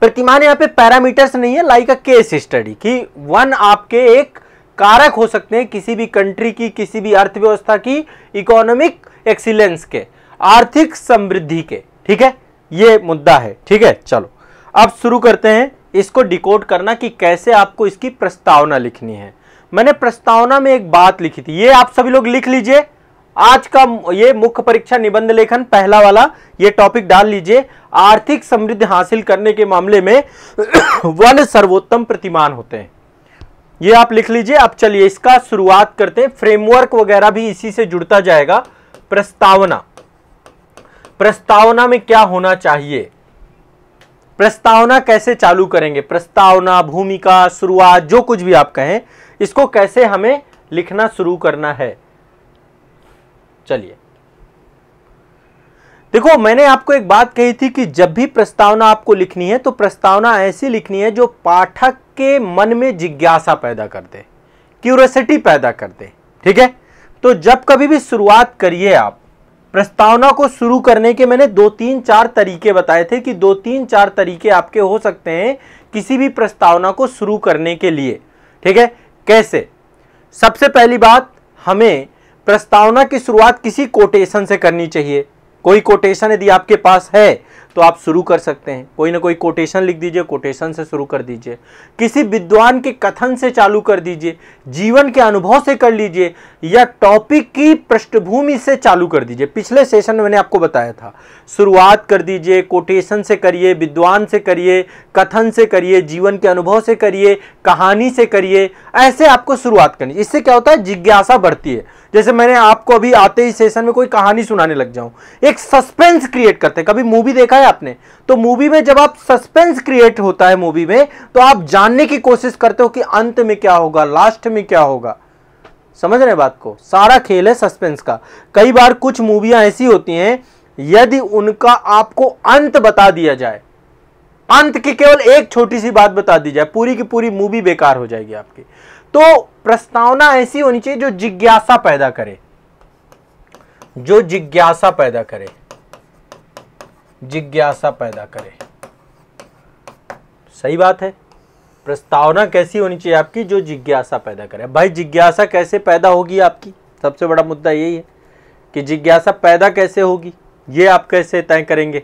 प्रतिमान यहां पे पैरामीटर्स नहीं है लाइक अ केस स्टडी कि वन आपके एक कारक हो सकते हैं किसी भी कंट्री की किसी भी अर्थव्यवस्था की इकोनॉमिक एक्सीलेंस के आर्थिक समृद्धि के ठीक है ये मुद्दा है ठीक है चलो अब शुरू करते हैं इसको डिकोड करना कि कैसे आपको इसकी प्रस्तावना लिखनी है मैंने प्रस्तावना में एक बात लिखी थी ये आप सभी लोग लिख लीजिए आज का ये मुख्य परीक्षा निबंध लेखन पहला वाला ये टॉपिक डाल लीजिए आर्थिक समृद्धि हासिल करने के मामले में वन सर्वोत्तम प्रतिमान होते हैं ये आप लिख लीजिए अब चलिए इसका शुरुआत करते हैं फ्रेमवर्क वगैरह भी इसी से जुड़ता जाएगा प्रस्तावना प्रस्तावना में क्या होना चाहिए प्रस्तावना कैसे चालू करेंगे प्रस्तावना भूमिका शुरुआत जो कुछ भी आप कहें इसको कैसे हमें लिखना शुरू करना है चलिए देखो मैंने आपको एक बात कही थी कि जब भी प्रस्तावना आपको लिखनी है तो प्रस्तावना ऐसी लिखनी है जो पाठक के मन में जिज्ञासा पैदा कर दे क्यूरोसिटी पैदा कर दे ठीक है तो जब कभी भी शुरुआत करिए आप प्रस्तावना को शुरू करने के मैंने दो तीन चार तरीके बताए थे कि दो तीन चार तरीके आपके हो सकते हैं किसी भी प्रस्तावना को शुरू करने के लिए ठीक है कैसे सबसे पहली बात हमें प्रस्तावना की शुरुआत किसी कोटेशन से करनी चाहिए कोई कोटेशन यदि आपके पास है तो आप शुरू कर सकते हैं कोई ना कोई कोटेशन लिख दीजिए कोटेशन से शुरू कर दीजिए किसी विद्वान के कथन से चालू कर दीजिए जीवन के अनुभव से कर लीजिए या टॉपिक की पृष्ठभूमि से चालू कर दीजिए पिछले सेशन में मैंने आपको बताया था शुरुआत कर दीजिए कोटेशन से करिए विद्वान से करिए कथन से करिए जीवन के अनुभव से करिए कहानी से करिए ऐसे आपको शुरुआत करनी इससे क्या होता है जिज्ञासा बढ़ती है जैसे मैंने आपको अभी आते ही सेशन में कोई कहानी सुनाने लग जाऊं एक सस्पेंस क्रिएट करते हैं कभी मूवी देखा है आपने तो मूवी में जब आप सस्पेंस क्रिएट होता है मूवी में तो आप जानने की कोशिश करते हो कि अंत में क्या होगा लास्ट में क्या होगा समझ रहे बात को सारा खेल है सस्पेंस का कई बार कुछ मूवियां ऐसी होती हैं यदि उनका आपको अंत बता दिया जाए अंत की केवल एक छोटी सी बात बता दी जाए पूरी की पूरी मूवी बेकार हो जाएगी आपकी तो प्रस्तावना ऐसी होनी चाहिए जो जिज्ञासा पैदा करे जो जिज्ञासा पैदा करे जिज्ञासा पैदा करे सही बात है प्रस्तावना कैसी होनी चाहिए आपकी जो जिज्ञासा पैदा करे भाई जिज्ञासा कैसे पैदा होगी आपकी सबसे बड़ा मुद्दा यही है कि जिज्ञासा पैदा कैसे होगी ये आप कैसे तय करेंगे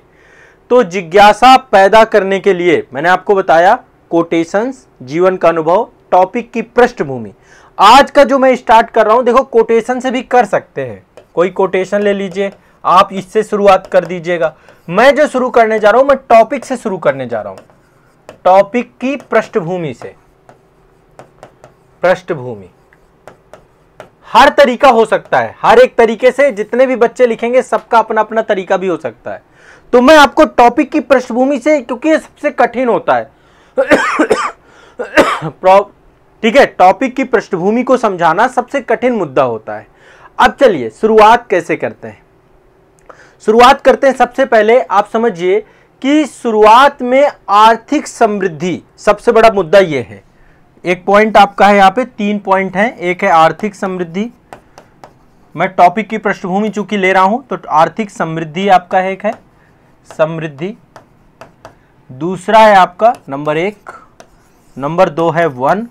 तो जिज्ञासा पैदा करने के लिए मैंने आपको बताया कोटेशंस जीवन का अनुभव टॉपिक की पृष्ठभूमि आज का जो मैं स्टार्ट कर रहा हूं देखो कोटेशन से भी कर सकते हैं कोई कोटेशन ले लीजिए आप इससे शुरुआत कर दीजिएगा मैं जो शुरू करने जा रहा हूं मैं टॉपिक से शुरू करने जा रहा हूं टॉपिक की पृष्ठभूमि से पृष्ठभूमि हर तरीका हो सकता है हर एक तरीके से जितने भी बच्चे लिखेंगे सबका अपना अपना तरीका भी हो सकता है तो मैं आपको टॉपिक की पृष्ठभूमि से क्योंकि ये सबसे कठिन होता है ठीक है टॉपिक की पृष्ठभूमि को समझाना सबसे कठिन मुद्दा होता है अब चलिए शुरुआत कैसे करते हैं शुरुआत करते हैं सबसे पहले आप समझिए कि शुरुआत में आर्थिक समृद्धि सबसे बड़ा मुद्दा यह है एक पॉइंट आपका है यहाँ पे तीन पॉइंट है एक है आर्थिक समृद्धि मैं टॉपिक की पृष्ठभूमि चूंकि ले रहा हूं तो आर्थिक समृद्धि आपका एक है समृद्धि दूसरा है आपका नंबर एक नंबर दो है वन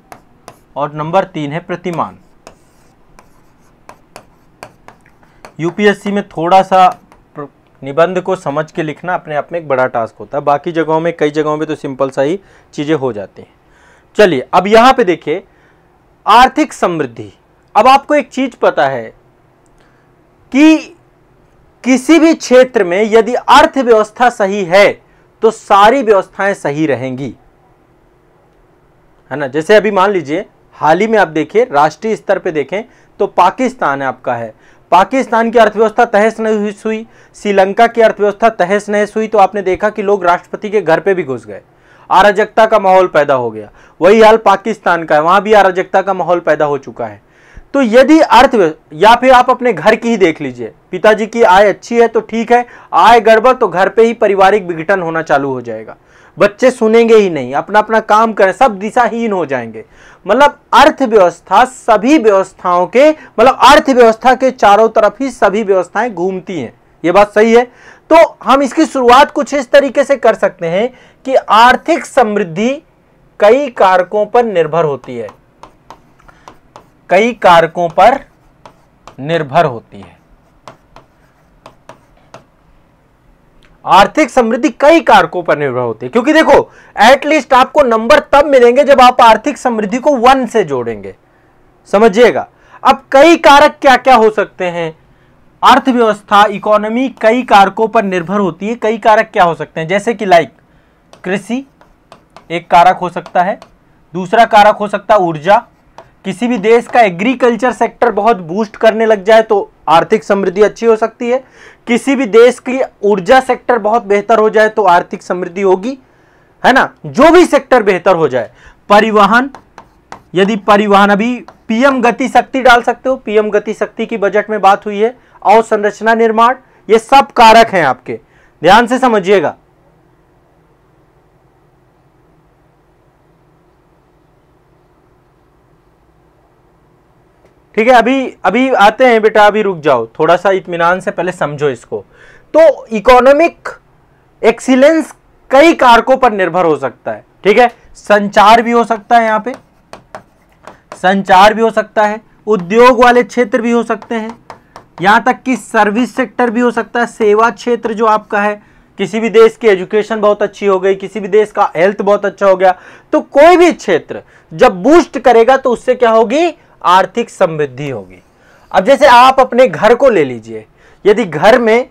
और नंबर तीन है प्रतिमान यूपीएससी में थोड़ा सा निबंध को समझ के लिखना अपने आप में एक बड़ा टास्क होता है बाकी जगहों में कई जगहों में तो सिंपल सा ही चीज़ें हो जाती हैं चलिए अब यहां पे देखिए आर्थिक समृद्धि अब आपको एक चीज पता है कि किसी भी क्षेत्र में यदि अर्थव्यवस्था सही है तो सारी व्यवस्थाएं सही रहेंगी है ना जैसे अभी मान लीजिए हाल ही में आप देखिए राष्ट्रीय स्तर पे देखें तो पाकिस्तान आपका है पाकिस्तान की अर्थव्यवस्था तहस नहस हुई श्रीलंका की अर्थव्यवस्था तहस नहस हुई तो आपने देखा कि लोग राष्ट्रपति के घर पे भी घुस गए अराजकता का माहौल पैदा हो गया वही हाल पाकिस्तान का है वहां भी अराजकता का माहौल पैदा हो चुका है तो यदि अर्थ या फिर आप अपने घर की ही देख लीजिए पिताजी की आय अच्छी है तो ठीक है आय गड़बड़ तो घर पे ही पारिवारिक विघटन होना चालू हो जाएगा बच्चे सुनेंगे ही नहीं अपना अपना काम करें सब दिशाहीन हो जाएंगे मतलब अर्थव्यवस्था सभी व्यवस्थाओं के मतलब अर्थव्यवस्था के चारों तरफ ही सभी व्यवस्थाएं घूमती हैं ये बात सही है हम इसकी शुरुआत कुछ इस तरीके से कर सकते हैं कि आर्थिक समृद्धि कई कारकों पर निर्भर होती है कई कारकों पर निर्भर होती है आर्थिक समृद्धि कई कारकों पर निर्भर होती है क्योंकि देखो एटलीस्ट आपको नंबर तब मिलेंगे जब आप आर्थिक समृद्धि को वन से जोड़ेंगे समझिएगा अब कई कारक क्या क्या हो सकते हैं अर्थव्यवस्था इकोनॉमी कई कारकों पर निर्भर होती है कई कारक क्या हो सकते हैं जैसे कि लाइक कृषि एक कारक हो सकता है दूसरा कारक हो सकता है ऊर्जा किसी भी देश का एग्रीकल्चर सेक्टर बहुत बूस्ट करने लग जाए तो आर्थिक समृद्धि अच्छी हो सकती है किसी भी देश की ऊर्जा सेक्टर बहुत बेहतर हो जाए तो आर्थिक समृद्धि होगी है ना जो भी सेक्टर बेहतर हो जाए परिवहन यदि परिवहन अभी पीएम गति शक्ति डाल सकते हो पीएम गति शक्ति की बजट में बात हुई है अवसंरचना निर्माण ये सब कारक हैं आपके ध्यान से समझिएगा ठीक है अभी अभी आते हैं बेटा अभी रुक जाओ थोड़ा सा इतमान से पहले समझो इसको तो इकोनॉमिक एक्सीलेंस कई कारकों पर निर्भर हो सकता है ठीक है संचार भी हो सकता है यहां पे संचार भी हो सकता है उद्योग वाले क्षेत्र भी हो सकते हैं यहाँ तक कि सर्विस सेक्टर भी हो सकता है सेवा क्षेत्र जो आपका है किसी भी देश की एजुकेशन बहुत अच्छी हो गई किसी भी देश का हेल्थ बहुत अच्छा हो गया तो कोई भी क्षेत्र जब बूस्ट करेगा तो उससे क्या होगी आर्थिक समृद्धि होगी अब जैसे आप अपने घर को ले लीजिए यदि घर में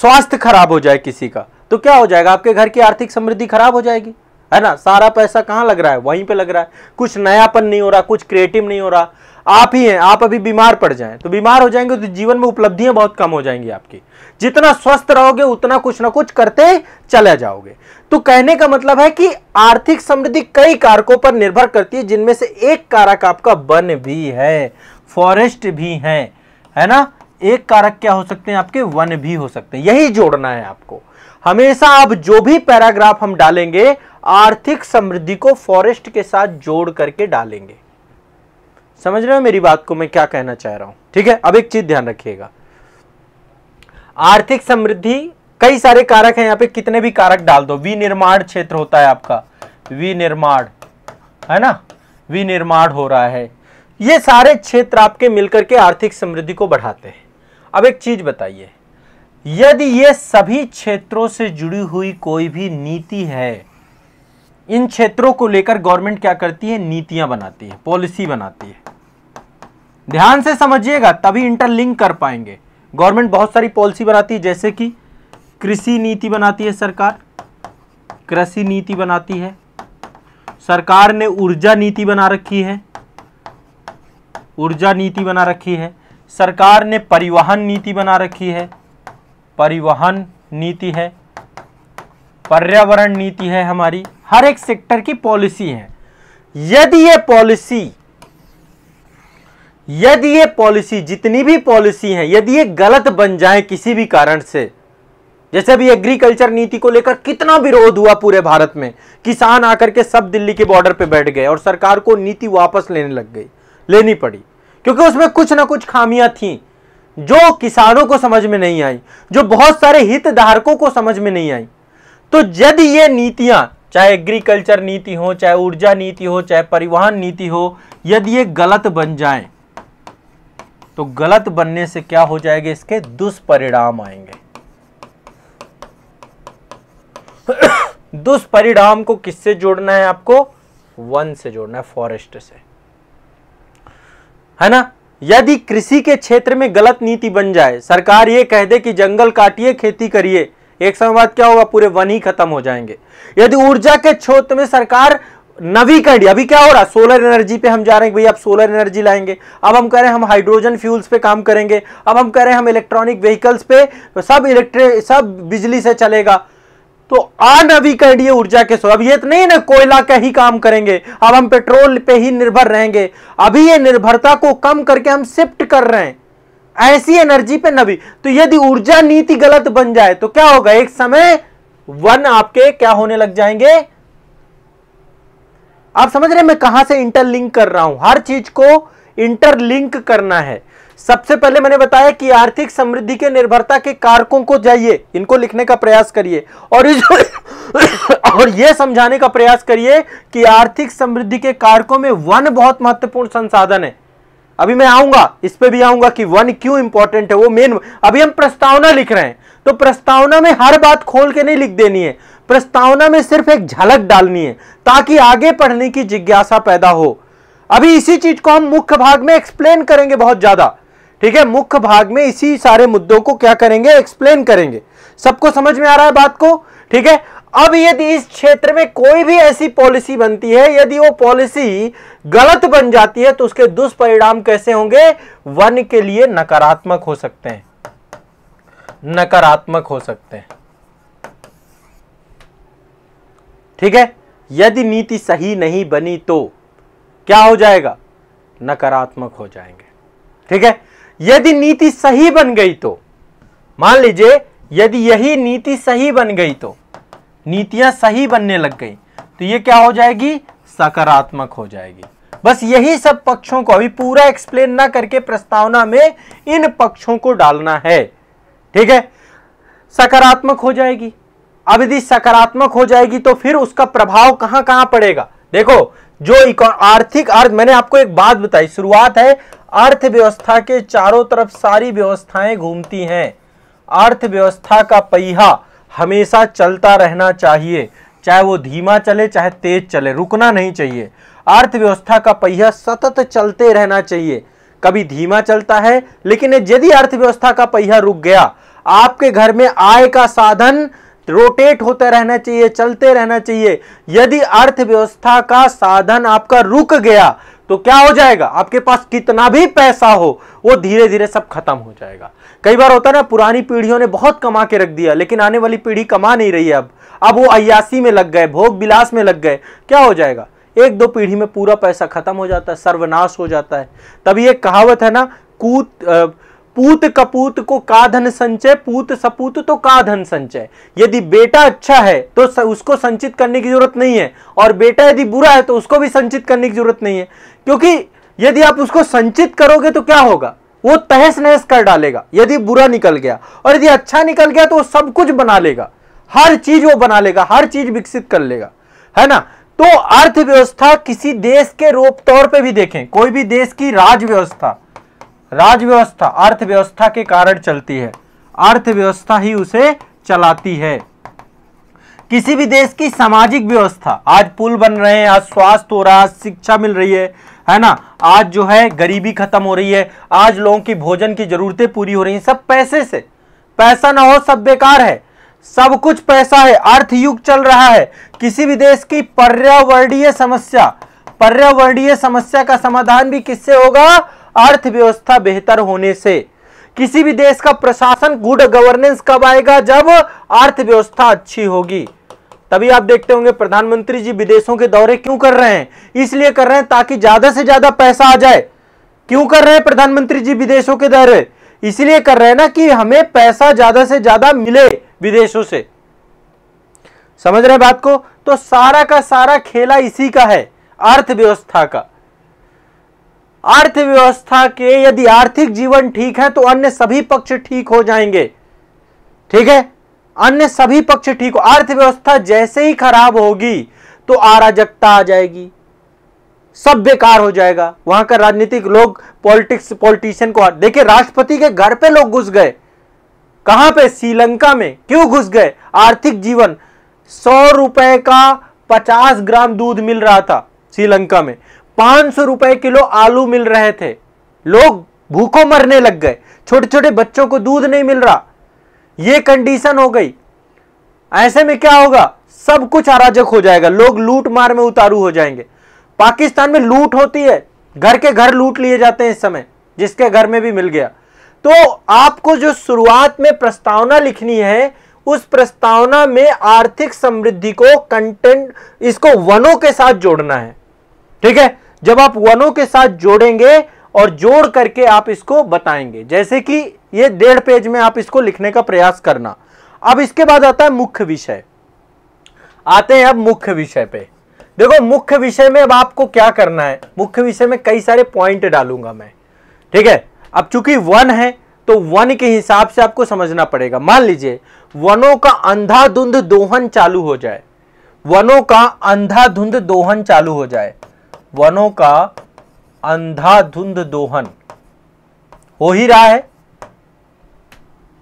स्वास्थ्य खराब हो जाए किसी का तो क्या हो जाएगा आपके घर की आर्थिक समृद्धि खराब हो जाएगी है ना सारा पैसा कहाँ लग रहा है वहीं पे लग रहा है कुछ नयापन नहीं हो रहा कुछ क्रिएटिव नहीं हो रहा आप ही हैं आप अभी बीमार पड़ जाएं तो बीमार हो जाएंगे तो जीवन में उपलब्धियां बहुत कम हो जाएंगी आपकी जितना स्वस्थ रहोगे उतना कुछ ना कुछ करते चले जाओगे तो कहने का मतलब है कि आर्थिक समृद्धि कई कारकों पर निर्भर करती है जिनमें से एक कारक आपका वन भी है फॉरेस्ट भी है है ना एक कारक क्या हो सकते हैं आपके वन भी हो सकते हैं यही जोड़ना है आपको हमेशा आप जो भी पैराग्राफ हम डालेंगे आर्थिक समृद्धि को फॉरेस्ट के साथ जोड़ करके डालेंगे समझ रहे हो मेरी बात को मैं क्या कहना चाह रहा हूं ठीक है अब एक चीज ध्यान रखिएगा आर्थिक समृद्धि कई सारे कारक हैं यहाँ पे कितने भी कारक डाल दो विनिर्माण क्षेत्र होता है आपका विनिर्माण है ना विनिर्माण हो रहा है ये सारे क्षेत्र आपके मिलकर के आर्थिक समृद्धि को बढ़ाते हैं अब एक चीज बताइए यदि ये सभी क्षेत्रों से जुड़ी हुई कोई भी नीति है इन क्षेत्रों को लेकर गवर्नमेंट क्या करती है नीतियां बनाती है पॉलिसी बनाती है ध्यान से समझिएगा तभी इंटरलिंक कर पाएंगे गवर्नमेंट बहुत सारी पॉलिसी बनाती है जैसे कि कृषि नीति बनाती है सरकार कृषि नीति बनाती है सरकार ने ऊर्जा नीति बना रखी है ऊर्जा नीति बना रखी है सरकार ने परिवहन नीति बना रखी है परिवहन नीति है पर्यावरण नीति है हमारी हर एक सेक्टर की पॉलिसी है यदि ये पॉलिसी यदि ये पॉलिसी जितनी भी पॉलिसी है यदि ये गलत बन जाए किसी भी कारण से जैसे अभी एग्रीकल्चर नीति को लेकर कितना विरोध हुआ पूरे भारत में किसान आकर के सब दिल्ली के बॉर्डर पे बैठ गए और सरकार को नीति वापस लेने लग गई लेनी पड़ी क्योंकि उसमें कुछ ना कुछ खामियां थी जो किसानों को समझ में नहीं आई जो बहुत सारे हितधारकों को समझ में नहीं आई तो यदि ये नीतियां चाहे एग्रीकल्चर नीति हो चाहे ऊर्जा नीति हो चाहे परिवहन नीति हो यदि ये गलत बन जाए तो गलत बनने से क्या हो जाएगा इसके दुष्परिणाम आएंगे दुष्परिणाम को किससे जोड़ना है आपको वन से जोड़ना है फॉरेस्ट से है ना यदि कृषि के क्षेत्र में गलत नीति बन जाए सरकार ये कह दे कि जंगल काटिए खेती करिए एक समय बाद क्या होगा पूरे वन ही खत्म हो जाएंगे यदि ऊर्जा के क्षेत्र में सरकार नवीकरण अभी क्या हो रहा है सोलर एनर्जी पे हम जा रहे हैं भैया अब सोलर एनर्जी लाएंगे अब हम कह रहे हैं हम हाइड्रोजन फ्यूल्स पे काम करेंगे अब हम कह रहे हैं हम इलेक्ट्रॉनिक व्हीकल्स पे सब इलेक्ट्रिक सब बिजली से चलेगा तो अनवीकरणीय ऊर्जा के स्रोत अब ये तो नहीं ना कोयला का ही काम करेंगे अब हम पेट्रोल पे ही निर्भर रहेंगे अभी ये निर्भरता को कम करके हम शिफ्ट कर रहे हैं ऐसी एनर्जी पे नवी तो यदि ऊर्जा नीति गलत बन जाए तो क्या होगा एक समय वन आपके क्या होने लग जाएंगे आप समझ रहे हैं मैं कहां से इंटरलिंक कर रहा हूं हर चीज को इंटरलिंक करना है सबसे पहले मैंने बताया कि आर्थिक समृद्धि के निर्भरता के कारकों को जाइए इनको लिखने का प्रयास करिए और और यह समझाने का प्रयास करिए कि आर्थिक समृद्धि के कारकों में वन बहुत महत्वपूर्ण संसाधन है अभी मैं आऊंगा इस पर भी आऊंगा कि वन क्यों इंपॉर्टेंट है वो मेन अभी हम प्रस्तावना लिख रहे हैं तो प्रस्तावना में हर बात खोल के नहीं लिख देनी है प्रस्तावना में सिर्फ एक झलक डालनी है ताकि आगे पढ़ने की जिज्ञासा पैदा हो अभी इसी चीज को हम मुख्य भाग में एक्सप्लेन करेंगे बहुत ज्यादा ठीक है मुख्य भाग में इसी सारे मुद्दों को क्या करेंगे एक्सप्लेन करेंगे सबको समझ में आ रहा है बात को ठीक है अब यदि इस क्षेत्र में कोई भी ऐसी पॉलिसी बनती है यदि वो पॉलिसी गलत बन जाती है तो उसके दुष्परिणाम कैसे होंगे वन के लिए नकारात्मक हो सकते हैं नकारात्मक हो सकते हैं ठीक है यदि नीति सही नहीं बनी तो क्या हो जाएगा नकारात्मक हो जाएंगे ठीक है यदि नीति सही बन गई तो मान लीजिए यदि यही नीति सही बन गई तो नीतियां सही बनने लग गई तो ये क्या हो जाएगी सकारात्मक हो जाएगी बस यही सब पक्षों को अभी पूरा एक्सप्लेन ना करके प्रस्तावना में इन पक्षों को डालना है ठीक है सकारात्मक हो जाएगी अब यदि सकारात्मक हो जाएगी तो फिर उसका प्रभाव कहां कहां पड़ेगा देखो जो आर्थिक अर्थ मैंने आपको एक बात बताई शुरुआत है अर्थव्यवस्था के चारों तरफ सारी व्यवस्थाएं घूमती हैं अर्थव्यवस्था का पहिया हमेशा चलता रहना चाहिए चाहे वो धीमा चले चाहे तेज चले रुकना नहीं चाहिए अर्थव्यवस्था का पहिया सतत चलते रहना चाहिए कभी धीमा चलता है लेकिन यदि अर्थव्यवस्था का पहिया रुक गया आपके घर में आय का साधन रोटेट होते रहना चाहिए चलते रहना चाहिए यदि अर्थव्यवस्था का साधन आपका रुक गया तो क्या हो जाएगा आपके पास कितना भी पैसा हो वो धीरे धीरे सब खत्म हो जाएगा कई बार होता है ना पुरानी पीढ़ियों ने बहुत कमा के रख दिया लेकिन आने वाली पीढ़ी कमा नहीं रही है अब अब वो अयासी में लग गए भोग बिलास में लग गए क्या हो जाएगा एक दो पीढ़ी में पूरा पैसा खत्म हो जाता है सर्वनाश हो जाता है तभी एक कहावत है ना कूद पूत कपूत को का धन संचय पूत सपूत तो का धन संचय यदि बेटा अच्छा है तो उसको संचित करने की जरूरत नहीं है और बेटा यदि बुरा है तो उसको भी संचित करने की जरूरत नहीं है क्योंकि यदि आप उसको संचित करोगे तो क्या होगा वो तहस नहस कर डालेगा यदि बुरा निकल गया और यदि अच्छा निकल गया तो वो सब कुछ बना लेगा हर चीज वो बना लेगा हर चीज विकसित कर लेगा है ना तो अर्थव्यवस्था किसी देश के रूप तौर पे भी देखें कोई भी देश की राज व्यवस्था राजव्यवस्था अर्थव्यवस्था के कारण चलती है अर्थव्यवस्था ही उसे चलाती है किसी भी देश की सामाजिक व्यवस्था आज पुल बन रहे हैं आज स्वास्थ्य हो रहा है आज शिक्षा मिल रही है है ना आज जो है गरीबी खत्म हो रही है आज लोगों की भोजन की जरूरतें पूरी हो रही हैं सब पैसे से पैसा ना हो सब बेकार है सब कुछ पैसा है अर्थ युग चल रहा है किसी भी देश की पर्यावरणीय समस्या पर्यावरणीय समस्या का समाधान भी किससे होगा अर्थव्यवस्था बेहतर होने से किसी भी देश का प्रशासन गुड गवर्नेंस कब आएगा जब अर्थव्यवस्था अच्छी होगी तभी आप देखते होंगे प्रधानमंत्री जी विदेशों के दौरे क्यों कर रहे हैं इसलिए कर रहे हैं ताकि ज्यादा से ज्यादा पैसा आ जाए क्यों कर रहे हैं प्रधानमंत्री जी विदेशों के दौरे इसलिए कर रहे हैं ना कि हमें पैसा ज्यादा से ज्यादा मिले विदेशों से समझ रहे बात को तो सारा का सारा खेला इसी का है अर्थव्यवस्था का अर्थव्यवस्था के यदि आर्थिक जीवन ठीक है तो अन्य सभी पक्ष ठीक हो जाएंगे ठीक है अन्य सभी पक्ष ठीक हो अर्थव्यवस्था जैसे ही खराब होगी तो अराजकता आ जाएगी सब बेकार हो जाएगा वहां का राजनीतिक लोग पॉलिटिक्स पॉलिटिशियन को देखिए राष्ट्रपति के घर पे लोग घुस गए कहां पे श्रीलंका में क्यों घुस गए आर्थिक जीवन सौ रुपए का पचास ग्राम दूध मिल रहा था श्रीलंका में पांच सौ रुपए किलो आलू मिल रहे थे लोग भूखों मरने लग गए छोटे छोटे बच्चों को दूध नहीं मिल रहा यह कंडीशन हो गई ऐसे में क्या होगा सब कुछ अराजक हो जाएगा लोग लूट मार में उतारू हो जाएंगे पाकिस्तान में लूट होती है घर के घर लूट लिए जाते हैं इस समय जिसके घर में भी मिल गया तो आपको जो शुरुआत में प्रस्तावना लिखनी है उस प्रस्तावना में आर्थिक समृद्धि को कंटेंट इसको वनों के साथ जोड़ना है ठीक है जब आप वनों के साथ जोड़ेंगे और जोड़ करके आप इसको बताएंगे जैसे कि ये डेढ़ पेज में आप इसको लिखने का प्रयास करना अब इसके बाद आता है मुख्य विषय आते हैं अब मुख्य विषय पे देखो मुख्य विषय में अब आपको क्या करना है मुख्य विषय में कई सारे पॉइंट डालूंगा मैं ठीक है अब चूंकि वन है तो वन के हिसाब से आपको समझना पड़ेगा मान लीजिए वनों का अंधाधुंध दोहन चालू हो जाए वनों का अंधाधुंध दोहन चालू हो जाए वनों का अंधाधुंध दोहन हो ही रहा है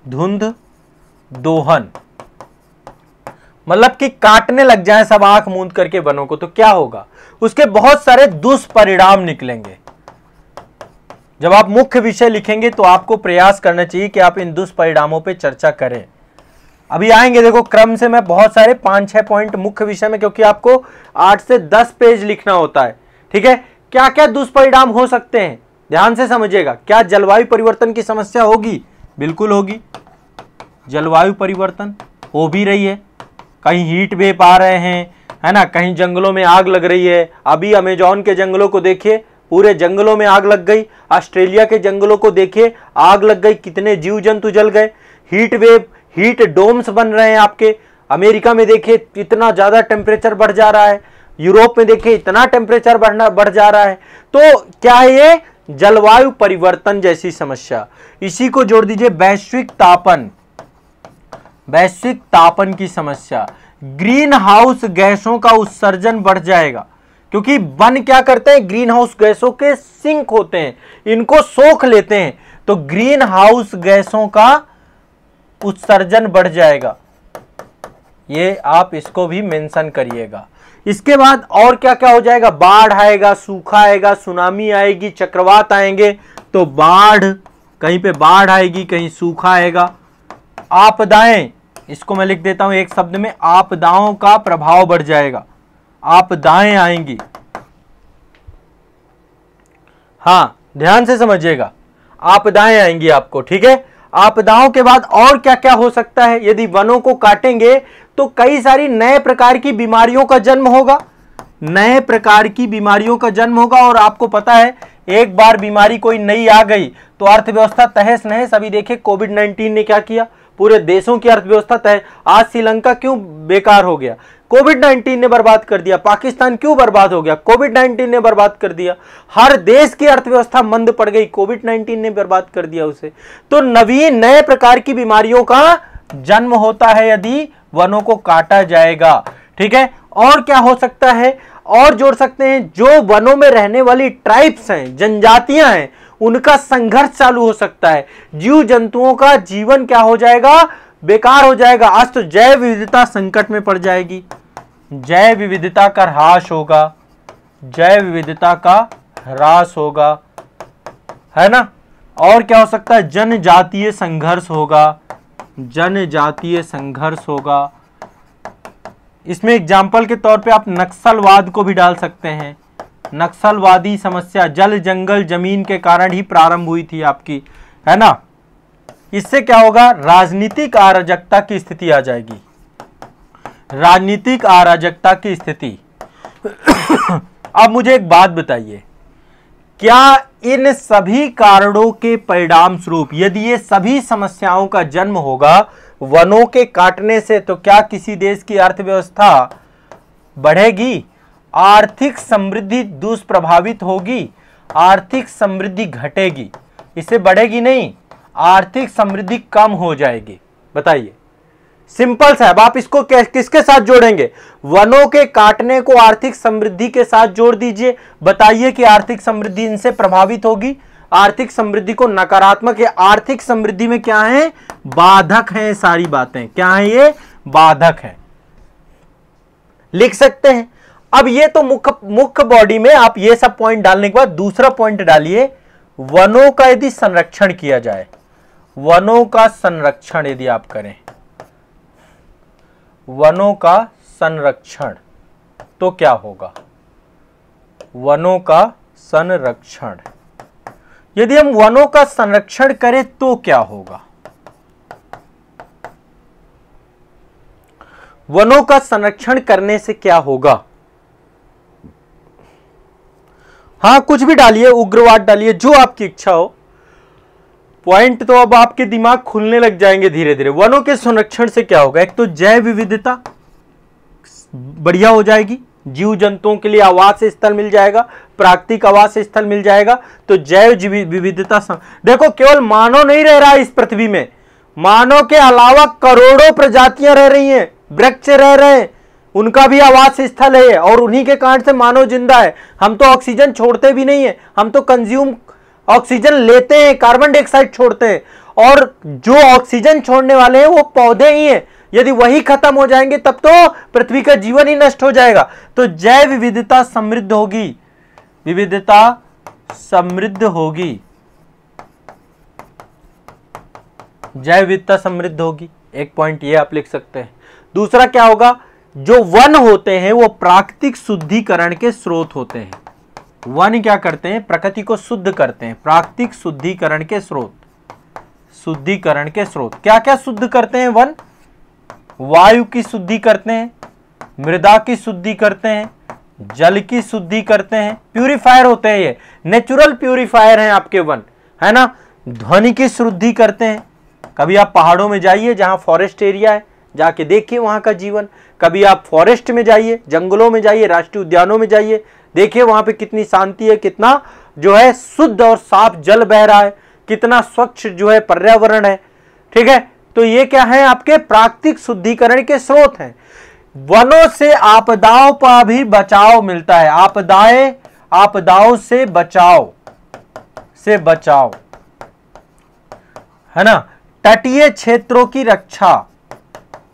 धुंध दोहन मतलब कि काटने लग जाए सब आंख मूंद करके वनों को तो क्या होगा उसके बहुत सारे दुष्परिणाम निकलेंगे जब आप मुख्य विषय लिखेंगे तो आपको प्रयास करना चाहिए कि आप इन दुष्परिणामों पर चर्चा करें अभी आएंगे देखो क्रम से मैं बहुत सारे पांच छह पॉइंट मुख्य विषय में क्योंकि आपको आठ से दस पेज लिखना होता है ठीक है क्या क्या दुष्परिणाम हो सकते हैं ध्यान से समझिएगा क्या जलवायु परिवर्तन की समस्या होगी बिल्कुल होगी जलवायु परिवर्तन हो भी रही है कहीं हीट वेव आ रहे हैं है ना कहीं जंगलों में आग लग रही है अभी अमेजोन के जंगलों को देखिए पूरे जंगलों में आग लग गई ऑस्ट्रेलिया के जंगलों को देखिए आग लग गई कितने जीव जंतु जल गए हीट वेव हीट डोम्स बन रहे हैं आपके अमेरिका में देखिए कितना ज़्यादा टेम्परेचर बढ़ जा रहा है यूरोप में देखिए इतना टेम्परेचर बढ़ना बढ़ जा रहा है तो क्या है ये जलवायु परिवर्तन जैसी समस्या इसी को जोड़ दीजिए वैश्विक तापन वैश्विक तापन की समस्या ग्रीन हाउस गैसों का उत्सर्जन बढ़ जाएगा क्योंकि वन क्या करते हैं ग्रीन हाउस गैसों के सिंक होते हैं इनको सोख लेते हैं तो ग्रीन हाउस गैसों का उत्सर्जन बढ़ जाएगा ये आप इसको भी मेंशन करिएगा इसके बाद और क्या क्या हो जाएगा बाढ़ आएगा सूखा आएगा सुनामी आएगी चक्रवात आएंगे तो बाढ़ कहीं पे बाढ़ आएगी कहीं सूखा आएगा आपदाएं इसको मैं लिख देता हूं एक शब्द में आपदाओं का प्रभाव बढ़ जाएगा आपदाएं आएंगी हां ध्यान से समझिएगा आपदाएं आएंगी आपको ठीक है आपदाओं के बाद और क्या क्या हो सकता है यदि वनों को काटेंगे तो कई सारी नए प्रकार की बीमारियों का जन्म होगा नए प्रकार की बीमारियों का जन्म होगा और आपको पता है एक बार बीमारी कोई नई आ गई तो अर्थव्यवस्था तहस नहस अभी देखे कोविड नाइन्टीन ने क्या किया पूरे देशों की अर्थव्यवस्था तय आज श्रीलंका क्यों बेकार हो गया कोविड 19 ने बर्बाद कर दिया पाकिस्तान क्यों बर्बाद हो गया कोविड 19 ने बर्बाद कर दिया हर देश की अर्थव्यवस्था मंद पड़ गई कोविड 19 ने बर्बाद कर दिया उसे तो नवीन नए प्रकार की बीमारियों का जन्म होता है यदि वनों को काटा जाएगा ठीक है और क्या हो सकता है और जोड़ सकते हैं जो वनों में रहने वाली ट्राइब्स हैं जनजातियां हैं उनका संघर्ष चालू हो सकता है जीव जंतुओं का जीवन क्या हो जाएगा बेकार हो जाएगा आज तो जैव विविधता संकट में पड़ जाएगी जैव विविधता का ह्रास होगा जैव विविधता का ह्रास होगा है ना और क्या हो सकता है जनजातीय संघर्ष होगा जनजातीय संघर्ष होगा इसमें एग्जाम्पल के तौर पे आप नक्सलवाद को भी डाल सकते हैं नक्सलवादी समस्या जल जंगल जमीन के कारण ही प्रारंभ हुई थी आपकी है ना इससे क्या होगा राजनीतिक अराजकता की स्थिति आ जाएगी राजनीतिक अराजकता की स्थिति अब मुझे एक बात बताइए क्या इन सभी कारणों के परिणाम स्वरूप यदि ये सभी समस्याओं का जन्म होगा वनों के काटने से तो क्या किसी देश की अर्थव्यवस्था बढ़ेगी आर्थिक समृद्धि दुष्प्रभावित होगी आर्थिक समृद्धि घटेगी इसे बढ़ेगी नहीं आर्थिक समृद्धि कम हो जाएगी बताइए सिंपल सा है आप इसको किसके साथ जोड़ेंगे वनों के काटने को आर्थिक समृद्धि के साथ जोड़ दीजिए बताइए कि आर्थिक समृद्धि इनसे प्रभावित होगी आर्थिक समृद्धि को नकारात्मक या आर्थिक समृद्धि में क्या है बाधक है सारी बातें क्या है ये बाधक है लिख सकते हैं अब ये तो मुख्य मुख्य बॉडी में आप ये सब पॉइंट डालने के बाद दूसरा पॉइंट डालिए वनों का यदि संरक्षण किया जाए वनों का संरक्षण यदि आप करें वनों का संरक्षण तो क्या होगा वनों का संरक्षण यदि हम वनों का संरक्षण करें तो क्या होगा वनों का संरक्षण करने से क्या होगा हां कुछ भी डालिए उग्रवाद डालिए जो आपकी इच्छा हो पॉइंट तो अब आपके दिमाग खुलने लग जाएंगे धीरे धीरे वनों के संरक्षण से क्या होगा एक तो जैव विविधता बढ़िया हो जाएगी जीव जंतुओं के लिए आवास स्थल मिल जाएगा प्राकृतिक आवास स्थल मिल जाएगा तो जैव विविधता देखो केवल मानव नहीं रह रहा है इस पृथ्वी में मानव के अलावा करोड़ों प्रजातियां रह रही हैं वृक्ष रह रहे हैं उनका भी आवास स्थल है और उन्हीं के कारण से मानव जिंदा है हम तो ऑक्सीजन छोड़ते भी नहीं है हम तो कंज्यूम ऑक्सीजन लेते हैं कार्बन डाइऑक्साइड छोड़ते हैं और जो ऑक्सीजन छोड़ने वाले हैं वो पौधे ही हैं यदि वही खत्म हो जाएंगे तब तो पृथ्वी का जीवन ही नष्ट हो जाएगा तो जैव विविधता समृद्ध होगी विविधता समृद्ध होगी जैव विविधता समृद्ध होगी एक पॉइंट ये आप लिख सकते हैं दूसरा क्या होगा जो वन होते हैं वो प्राकृतिक शुद्धिकरण के स्रोत होते हैं वन क्या करते हैं प्रकृति को शुद्ध करते हैं प्राकृतिक शुद्धिकरण के स्रोत शुद्धिकरण के स्रोत क्या क्या शुद्ध करते हैं वन वायु की शुद्धि करते हैं मृदा की शुद्धि करते हैं जल की शुद्धि करते हैं प्यूरिफायर होते हैं ये नेचुरल प्यूरिफायर हैं आपके वन है ना ध्वनि की शुद्धि करते हैं कभी आप पहाड़ों में जाइए जहां फॉरेस्ट एरिया है जाके देखिए वहां का जीवन कभी आप फॉरेस्ट में जाइए जंगलों में जाइए राष्ट्रीय उद्यानों में जाइए देखिए वहां पे कितनी शांति है कितना जो है शुद्ध और साफ जल बह रहा है कितना स्वच्छ जो है पर्यावरण है ठीक है तो ये क्या है आपके प्राकृतिक शुद्धिकरण के स्रोत हैं वनों से आपदाओं पर भी बचाव मिलता है आपदाएं आपदाओं से बचाव से बचाव है ना तटीय क्षेत्रों की रक्षा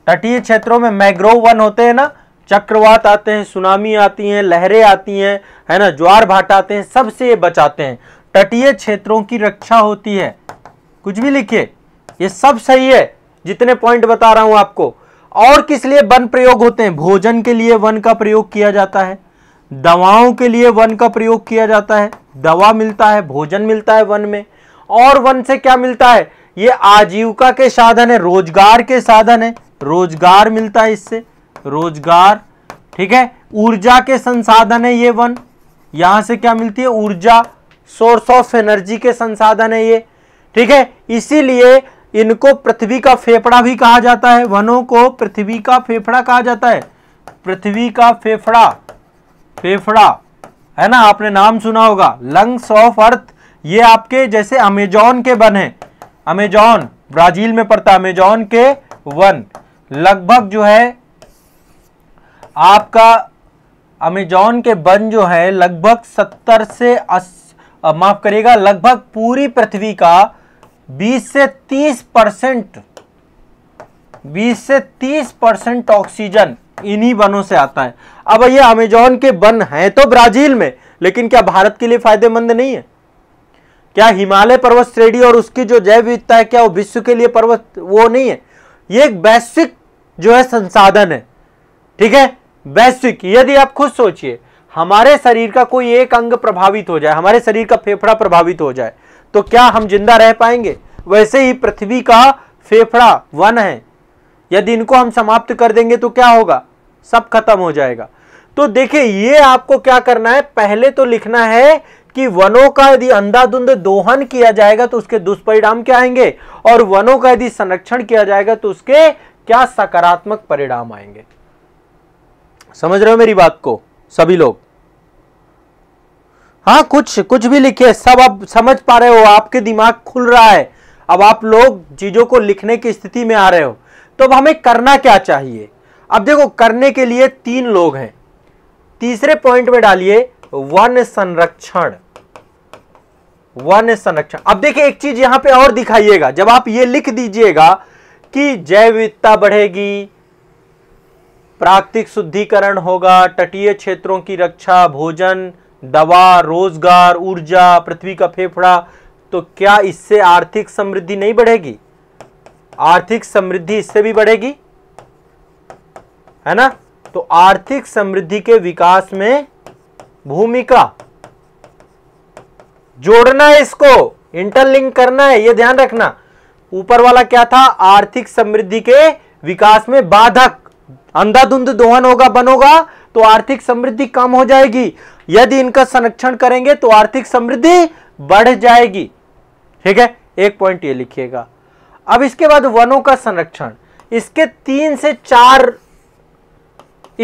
तटीय क्षेत्रों में मैग्रोव वन होते हैं ना चक्रवात आते हैं सुनामी आती हैं लहरें आती हैं है ना ज्वार भाट आते हैं सबसे ये बचाते हैं तटीय क्षेत्रों की रक्षा होती है कुछ भी लिखिए ये सब सही है जितने पॉइंट बता रहा हूं आपको और किस लिए वन प्रयोग होते हैं भोजन के लिए वन का प्रयोग किया जाता है दवाओं के लिए वन का प्रयोग किया जाता है दवा मिलता है भोजन मिलता है वन में और वन से क्या मिलता है ये आजीविका के साधन है रोजगार के साधन है रोजगार मिलता है इससे रोजगार ठीक है ऊर्जा के संसाधन है ये वन यहां से क्या मिलती है ऊर्जा सोर्स ऑफ एनर्जी के संसाधन है ये ठीक है इसीलिए इनको पृथ्वी का फेफड़ा भी कहा जाता है वनों को पृथ्वी का फेफड़ा कहा जाता है पृथ्वी का फेफड़ा फेफड़ा है ना आपने नाम सुना होगा लंग्स ऑफ अर्थ ये आपके जैसे अमेजॉन के वन है अमेजॉन ब्राजील में पड़ता है अमेजॉन के वन लगभग जो है आपका अमेजॉन के बन जो है लगभग सत्तर से माफ करिएगा लगभग पूरी पृथ्वी का 20 से 30 परसेंट बीस से तीस परसेंट ऑक्सीजन इन्हीं बनों से आता है अब ये अमेजॉन के बन हैं तो ब्राजील में लेकिन क्या भारत के लिए फायदेमंद नहीं है क्या हिमालय पर्वत श्रेणी और उसकी जो जैव विविधता है क्या वो विश्व के लिए पर्वत वो नहीं है ये एक वैश्विक जो है संसाधन है ठीक है वैश्विक यदि आप खुद सोचिए हमारे शरीर का कोई एक अंग प्रभावित हो जाए हमारे शरीर का फेफड़ा प्रभावित हो जाए तो क्या हम जिंदा रह पाएंगे वैसे ही पृथ्वी का फेफड़ा वन है यदि इनको हम समाप्त कर देंगे तो क्या होगा सब खत्म हो जाएगा तो देखिए ये आपको क्या करना है पहले तो लिखना है कि वनों का यदि अंधाधुंध दोहन किया जाएगा तो उसके दुष्परिणाम क्या आएंगे और वनों का यदि संरक्षण किया जाएगा तो उसके क्या सकारात्मक परिणाम आएंगे समझ रहे हो मेरी बात को सभी लोग हाँ कुछ कुछ भी लिखे सब अब समझ पा रहे हो आपके दिमाग खुल रहा है अब आप लोग चीजों को लिखने की स्थिति में आ रहे हो तो अब हमें करना क्या चाहिए अब देखो करने के लिए तीन लोग हैं तीसरे पॉइंट में डालिए वन संरक्षण वन संरक्षण अब देखिए एक चीज यहां पे और दिखाइएगा जब आप ये लिख दीजिएगा कि जैव विविधता बढ़ेगी प्राकृतिक शुद्धिकरण होगा तटीय क्षेत्रों की रक्षा भोजन दवा रोजगार ऊर्जा पृथ्वी का फेफड़ा तो क्या इससे आर्थिक समृद्धि नहीं बढ़ेगी आर्थिक समृद्धि इससे भी बढ़ेगी है ना तो आर्थिक समृद्धि के विकास में भूमिका जोड़ना है इसको इंटरलिंक करना है यह ध्यान रखना ऊपर वाला क्या था आर्थिक समृद्धि के विकास में बाधक अंधाधुंध दोहन होगा बनोगा तो आर्थिक समृद्धि कम हो जाएगी यदि इनका संरक्षण करेंगे तो आर्थिक समृद्धि बढ़ जाएगी ठीक है एक पॉइंट ये लिखिएगा अब इसके बाद वनों का संरक्षण इसके तीन से चार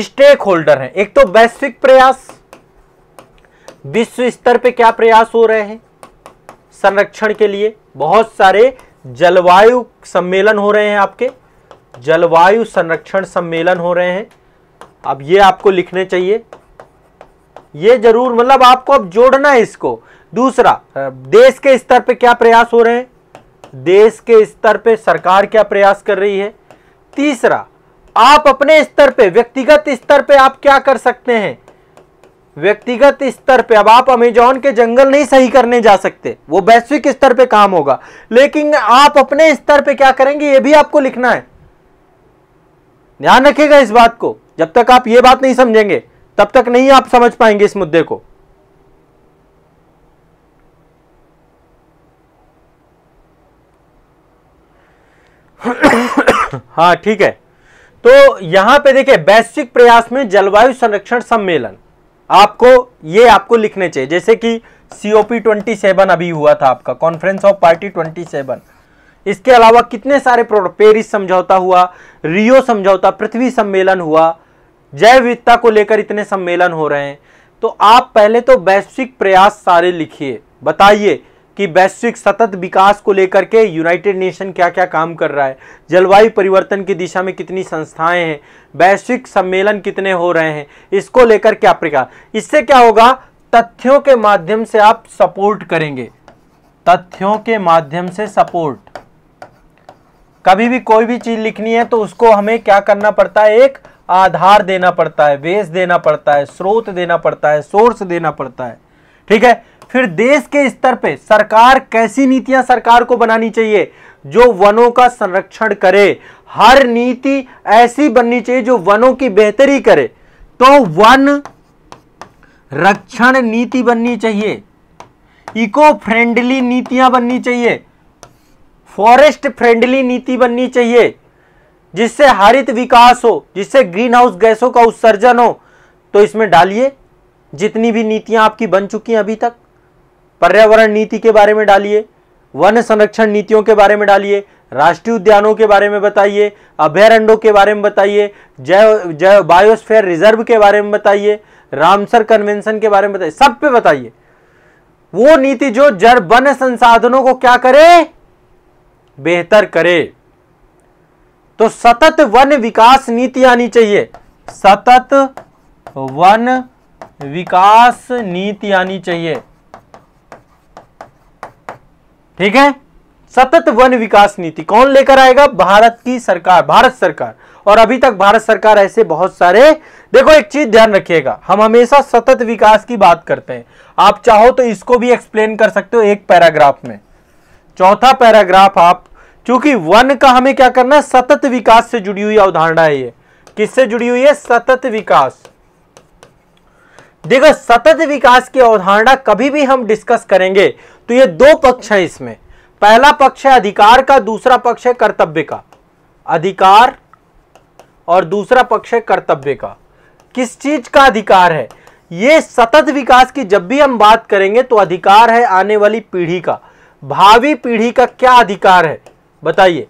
स्टेक होल्डर हैं एक तो वैश्विक प्रयास विश्व स्तर पे क्या प्रयास हो रहे हैं संरक्षण के लिए बहुत सारे जलवायु सम्मेलन हो रहे हैं आपके जलवायु संरक्षण सम्मेलन हो रहे हैं अब ये आपको लिखने चाहिए ये जरूर मतलब आपको अब जोड़ना है इसको दूसरा देश के स्तर पे क्या प्रयास हो रहे हैं देश के स्तर पे सरकार क्या प्रयास कर रही है तीसरा आप अपने स्तर पे व्यक्तिगत स्तर पे आप क्या कर सकते हैं व्यक्तिगत स्तर पे अब आप अमेजॉन के जंगल नहीं सही करने जा सकते वो वैश्विक स्तर पे काम होगा लेकिन आप अपने स्तर पे क्या करेंगे ये भी आपको लिखना है ध्यान रखिएगा इस बात को जब तक आप ये बात नहीं समझेंगे तब तक नहीं आप समझ पाएंगे इस मुद्दे को हाँ ठीक है तो यहां पे देखिए वैश्विक प्रयास में जलवायु संरक्षण सम्मेलन आपको ये आपको लिखने चाहिए जैसे कि सीओपी ट्वेंटी सेवन अभी हुआ था आपका conference of party twenty seven इसके अलावा कितने सारे प्रोडक्ट पेरिस समझौता हुआ रियो समझौता पृथ्वी सम्मेलन हुआ जैव विविधता को लेकर इतने सम्मेलन हो रहे हैं तो आप पहले तो वैश्विक प्रयास सारे लिखिए बताइए कि वैश्विक सतत विकास को लेकर के यूनाइटेड नेशन क्या क्या काम कर रहा है जलवायु परिवर्तन की दिशा में कितनी संस्थाएं हैं वैश्विक सम्मेलन कितने हो रहे हैं इसको लेकर क्या प्रकार इससे क्या होगा तथ्यों के माध्यम से आप सपोर्ट करेंगे तथ्यों के माध्यम से सपोर्ट कभी भी कोई भी चीज़ लिखनी है तो उसको हमें क्या करना पड़ता है एक आधार देना पड़ता है बेस देना पड़ता है स्रोत देना पड़ता है सोर्स देना पड़ता है ठीक है फिर देश के स्तर पे सरकार कैसी नीतियां सरकार को बनानी चाहिए जो वनों का संरक्षण करे हर नीति ऐसी बननी चाहिए जो वनों की बेहतरी करे तो वन रक्षण नीति बननी चाहिए इको फ्रेंडली नीतियां बननी चाहिए फॉरेस्ट फ्रेंडली नीति बननी चाहिए जिससे हरित विकास हो जिससे ग्रीन हाउस गैसों का उत्सर्जन हो तो इसमें डालिए जितनी भी नीतियां आपकी बन चुकी हैं अभी तक पर्यावरण नीति के बारे में डालिए वन संरक्षण नीतियों के बारे में डालिए राष्ट्रीय उद्यानों के बारे में बताइए अभ्यारण्यों के बारे में बताइए जय जय बायोस्फेयर रिजर्व के बारे में बताइए रामसर कन्वेंशन के बारे में बताइए सब पे बताइए वो नीति जो जड़ वन संसाधनों को क्या करे बेहतर करे तो सतत वन विकास नीति आनी चाहिए सतत वन विकास नीति आनी चाहिए ठीक है सतत वन विकास नीति कौन लेकर आएगा भारत की सरकार भारत सरकार और अभी तक भारत सरकार ऐसे बहुत सारे देखो एक चीज ध्यान रखिएगा हम हमेशा सतत विकास की बात करते हैं आप चाहो तो इसको भी एक्सप्लेन कर सकते हो एक पैराग्राफ में चौथा पैराग्राफ आप क्योंकि वन का हमें क्या करना है सतत विकास से जुड़ी हुई अवधारणा है ये किससे जुड़ी हुई है सतत विकास देखो सतत विकास की अवधारणा कभी भी हम डिस्कस करेंगे तो ये दो पक्ष हैं इसमें पहला पक्ष है अधिकार का दूसरा पक्ष है कर्तव्य का अधिकार और दूसरा पक्ष है कर्तव्य का किस चीज का अधिकार है ये सतत विकास की जब भी हम बात करेंगे तो अधिकार है आने वाली पीढ़ी का भावी पीढ़ी का क्या अधिकार है बताइए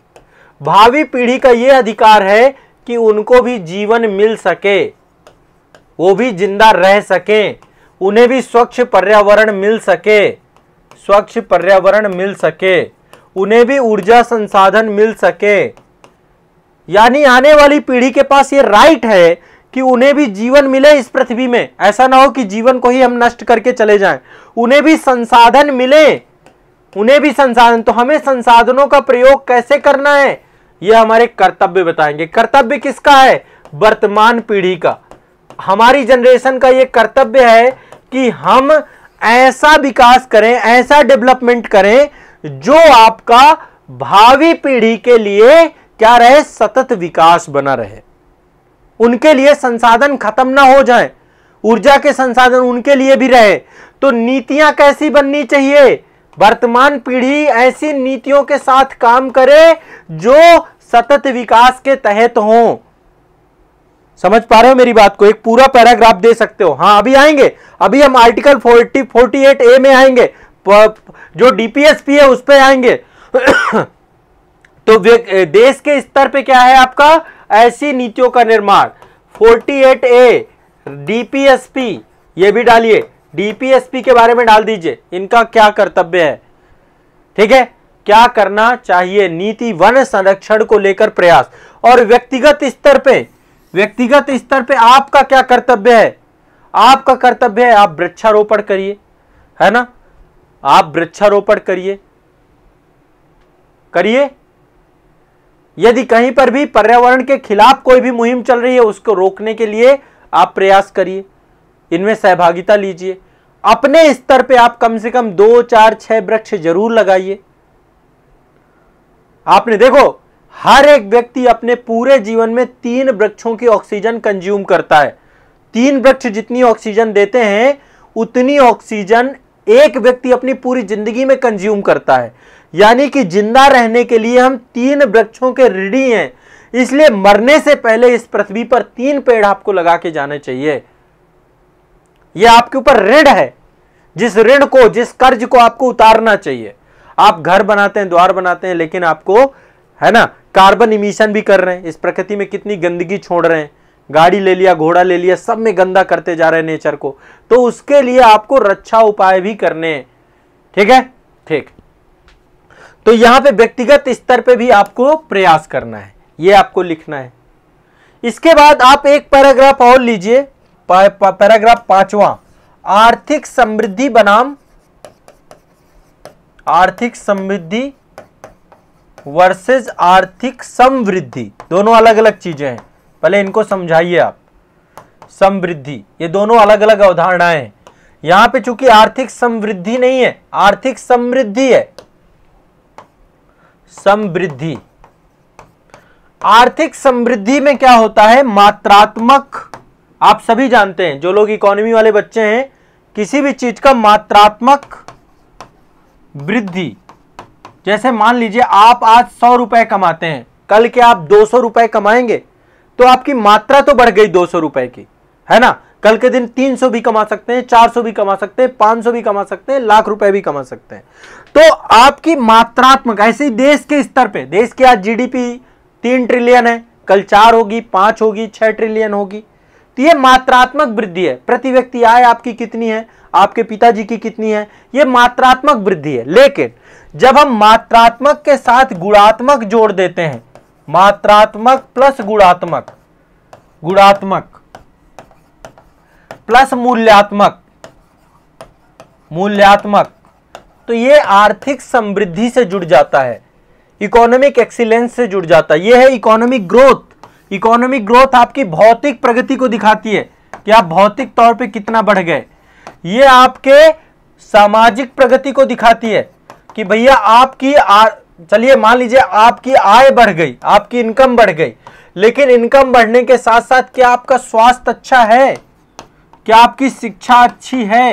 भावी पीढ़ी का यह अधिकार है कि उनको भी जीवन मिल सके वो भी जिंदा रह सके उन्हें भी स्वच्छ पर्यावरण मिल सके स्वच्छ पर्यावरण मिल सके उन्हें भी ऊर्जा संसाधन मिल सके यानी आने वाली पीढ़ी के पास ये राइट है कि उन्हें भी जीवन मिले इस पृथ्वी में ऐसा ना हो कि जीवन को ही हम नष्ट करके चले जाएं उन्हें भी संसाधन मिले उन्हें भी संसाधन तो हमें संसाधनों का प्रयोग कैसे करना है यह हमारे कर्तव्य बताएंगे कर्तव्य किसका है वर्तमान पीढ़ी का हमारी जनरेशन का यह कर्तव्य है कि हम ऐसा विकास करें ऐसा डेवलपमेंट करें जो आपका भावी पीढ़ी के लिए क्या रहे सतत विकास बना रहे उनके लिए संसाधन खत्म ना हो जाए ऊर्जा के संसाधन उनके लिए भी रहे तो नीतियां कैसी बननी चाहिए वर्तमान पीढ़ी ऐसी नीतियों के साथ काम करे जो सतत विकास के तहत हो समझ पा रहे हो मेरी बात को एक पूरा पैराग्राफ दे सकते हो हाँ अभी आएंगे अभी हम article forty forty eight A में आएंगे जो डीपीएसपी है उस पर आएंगे तो देश के स्तर पे क्या है आपका ऐसी नीतियों का निर्माण 48 ए डीपीएसपी ये भी डालिए डीपीएसपी के बारे में डाल दीजिए इनका क्या कर्तव्य है ठीक है क्या करना चाहिए नीति वन संरक्षण को लेकर प्रयास और व्यक्तिगत स्तर पे व्यक्तिगत स्तर पे आपका क्या कर्तव्य है आपका कर्तव्य है आप वृक्षारोपण करिए है ना आप वृक्षारोपण करिए करिए यदि कहीं पर भी पर्यावरण के खिलाफ कोई भी मुहिम चल रही है उसको रोकने के लिए आप प्रयास करिए इनमें सहभागिता लीजिए अपने स्तर पे आप कम से कम दो चार छह वृक्ष जरूर लगाइए आपने देखो हर एक व्यक्ति अपने पूरे जीवन में तीन वृक्षों की ऑक्सीजन कंज्यूम करता है तीन वृक्ष जितनी ऑक्सीजन देते हैं उतनी ऑक्सीजन एक व्यक्ति अपनी पूरी जिंदगी में कंज्यूम करता है यानी कि जिंदा रहने के लिए हम तीन वृक्षों के ऋणी हैं इसलिए मरने से पहले इस पृथ्वी पर तीन पेड़ आपको लगा के जाने चाहिए ये आपके ऊपर ऋण है जिस ऋण को जिस कर्ज को आपको उतारना चाहिए आप घर बनाते हैं द्वार बनाते हैं लेकिन आपको है ना कार्बन इमिशन भी कर रहे हैं इस प्रकृति में कितनी गंदगी छोड़ रहे हैं गाड़ी ले लिया घोड़ा ले लिया सब में गंदा करते जा रहे हैं नेचर को तो उसके लिए आपको रक्षा उपाय भी करने हैं ठीक है ठीक तो यहां पे व्यक्तिगत स्तर पे भी आपको प्रयास करना है ये आपको लिखना है इसके बाद आप एक पैराग्राफ और लीजिए पैराग्राफ पांचवा आर्थिक समृद्धि बनाम आर्थिक समृद्धि वर्सेस आर्थिक समृद्धि दोनों अलग अलग चीजें हैं पहले इनको समझाइए आप समृद्धि ये दोनों अलग अलग अवधारणाएं हैं यहां पे चूंकि आर्थिक समृद्धि नहीं है आर्थिक समृद्धि है समृद्धि आर्थिक समृद्धि में क्या होता है मात्रात्मक आप सभी जानते हैं जो लोग इकोनॉमी वाले बच्चे हैं किसी भी चीज का मात्रात्मक वृद्धि जैसे मान लीजिए आप आज सौ रुपए कमाते हैं कल के आप दो सौ रुपए कमाएंगे तो आपकी मात्रा तो बढ़ गई दो सौ रुपए की है ना कल के दिन तीन सौ भी कमा सकते हैं चार सौ भी कमा सकते हैं पांच सौ भी कमा सकते हैं लाख रुपए भी कमा सकते हैं तो आपकी मात्रात्मक ऐसे ही देश के स्तर पर देश की आज पी तीन ट्रिलियन है कल चार होगी पांच होगी छह ट्रिलियन होगी तो ये मात्रात्मक वृद्धि है प्रति व्यक्ति आय आपकी कितनी है आपके पिताजी की कितनी है ये मात्रात्मक वृद्धि है लेकिन जब हम मात्रात्मक के साथ गुणात्मक जोड़ देते हैं मात्रात्मक प्लस गुणात्मक गुणात्मक प्लस मूल्यात्मक मूल्यात्मक तो ये आर्थिक समृद्धि से जुड़ जाता है इकोनॉमिक एक्सीलेंस से जुड़ जाता है ये है इकोनॉमिक ग्रोथ इकोनॉमिक ग्रोथ आपकी भौतिक प्रगति को दिखाती है कि आप भौतिक तौर पे कितना बढ़ गए ये आपके सामाजिक प्रगति को दिखाती है कि भैया आपकी चलिए मान लीजिए आपकी आय बढ़ गई आपकी इनकम बढ़ गई लेकिन इनकम बढ़ने के साथ साथ क्या आपका स्वास्थ्य अच्छा है क्या आपकी शिक्षा अच्छी है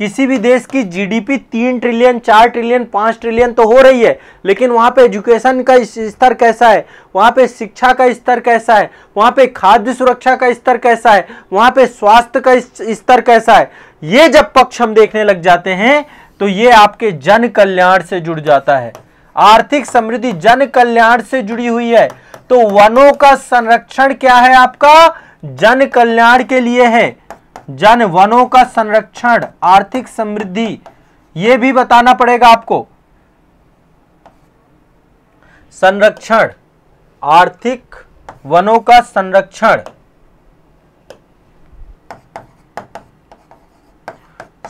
किसी भी देश की जीडीपी तीन ट्रिलियन चार ट्रिलियन पाँच ट्रिलियन तो हो रही है लेकिन वहाँ पे एजुकेशन का स्तर कैसा है वहाँ पे शिक्षा का स्तर कैसा है वहाँ पे खाद्य सुरक्षा का स्तर कैसा है वहाँ पे स्वास्थ्य का स्तर कैसा है ये जब पक्ष हम देखने लग जाते हैं तो ये आपके जन कल्याण से जुड़ जाता है आर्थिक समृद्धि जन कल्याण से जुड़ी हुई है तो वनों का संरक्षण क्या है आपका जन कल्याण के लिए है जन वनों का संरक्षण आर्थिक समृद्धि यह भी बताना पड़ेगा आपको संरक्षण आर्थिक वनों का संरक्षण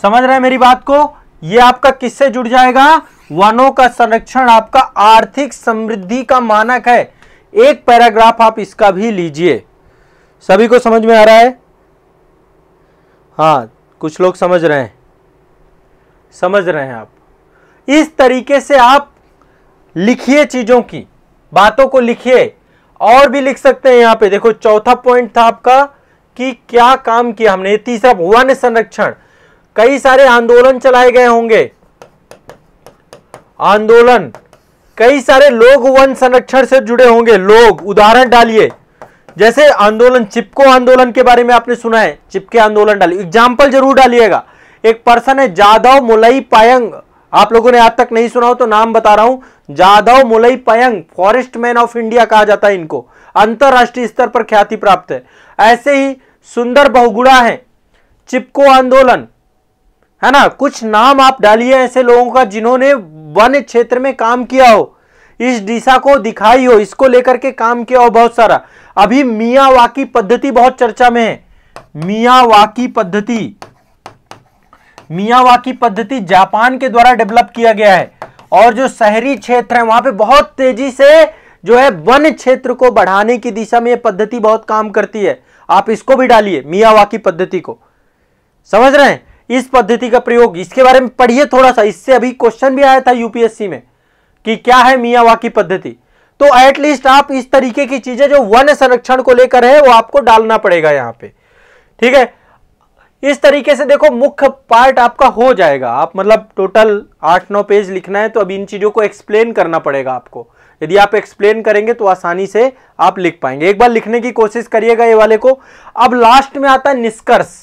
समझ रहे हैं मेरी बात को यह आपका किससे जुड़ जाएगा वनों का संरक्षण आपका आर्थिक समृद्धि का मानक है एक पैराग्राफ आप इसका भी लीजिए सभी को समझ में आ रहा है हाँ कुछ लोग समझ रहे हैं समझ रहे हैं आप इस तरीके से आप लिखिए चीज़ों की बातों को लिखिए और भी लिख सकते हैं यहां पे देखो चौथा पॉइंट था आपका कि क्या काम किया हमने तीसरा वन संरक्षण कई सारे आंदोलन चलाए गए होंगे आंदोलन कई सारे लोग वन संरक्षण से जुड़े होंगे लोग उदाहरण डालिए जैसे आंदोलन चिपको आंदोलन के बारे में आपने सुना है चिपके आंदोलन डालिए एग्जाम्पल जरूर डालिएगा एक पर्सन है जादव मुलई पायंग आप लोगों ने आज तक नहीं सुना हो तो नाम बता रहा हूं Jadav Mulai Payeng forest man of India कहा जाता है इनको अंतरराष्ट्रीय स्तर पर ख्याति प्राप्त है ऐसे ही सुंदर बहुगुड़ा है चिपको आंदोलन है ना कुछ नाम आप डालिए ऐसे लोगों का जिन्होंने वन क्षेत्र में काम किया हो इस दिशा को दिखाई हो इसको लेकर के काम किया हो बहुत सारा अभी मियावाकी पद्धति बहुत चर्चा में है मियावाकी पद्धति मियावाकी पद्धति जापान के द्वारा डेवलप किया गया है और जो शहरी क्षेत्र है वहां पे बहुत तेजी से जो है वन क्षेत्र को बढ़ाने की दिशा में यह पद्धति बहुत काम करती है आप इसको भी डालिए मियावाकी पद्धति को समझ रहे हैं इस पद्धति का प्रयोग इसके बारे में पढ़िए थोड़ा सा इससे अभी क्वेश्चन भी आया था यूपीएससी में कि क्या है मियावाकी पद्धति तो एटलीस्ट आप इस तरीके की चीजें जो वन संरक्षण को लेकर है वो आपको डालना पड़ेगा यहाँ पे ठीक है इस तरीके से देखो मुख्य पार्ट आपका हो जाएगा आप मतलब टोटल आठ नौ पेज लिखना है तो अब इन चीज़ों को एक्सप्लेन करना पड़ेगा आपको यदि आप एक्सप्लेन करेंगे तो आसानी से आप लिख पाएंगे एक बार लिखने की कोशिश करिएगा ये वाले को अब लास्ट में आता है निष्कर्ष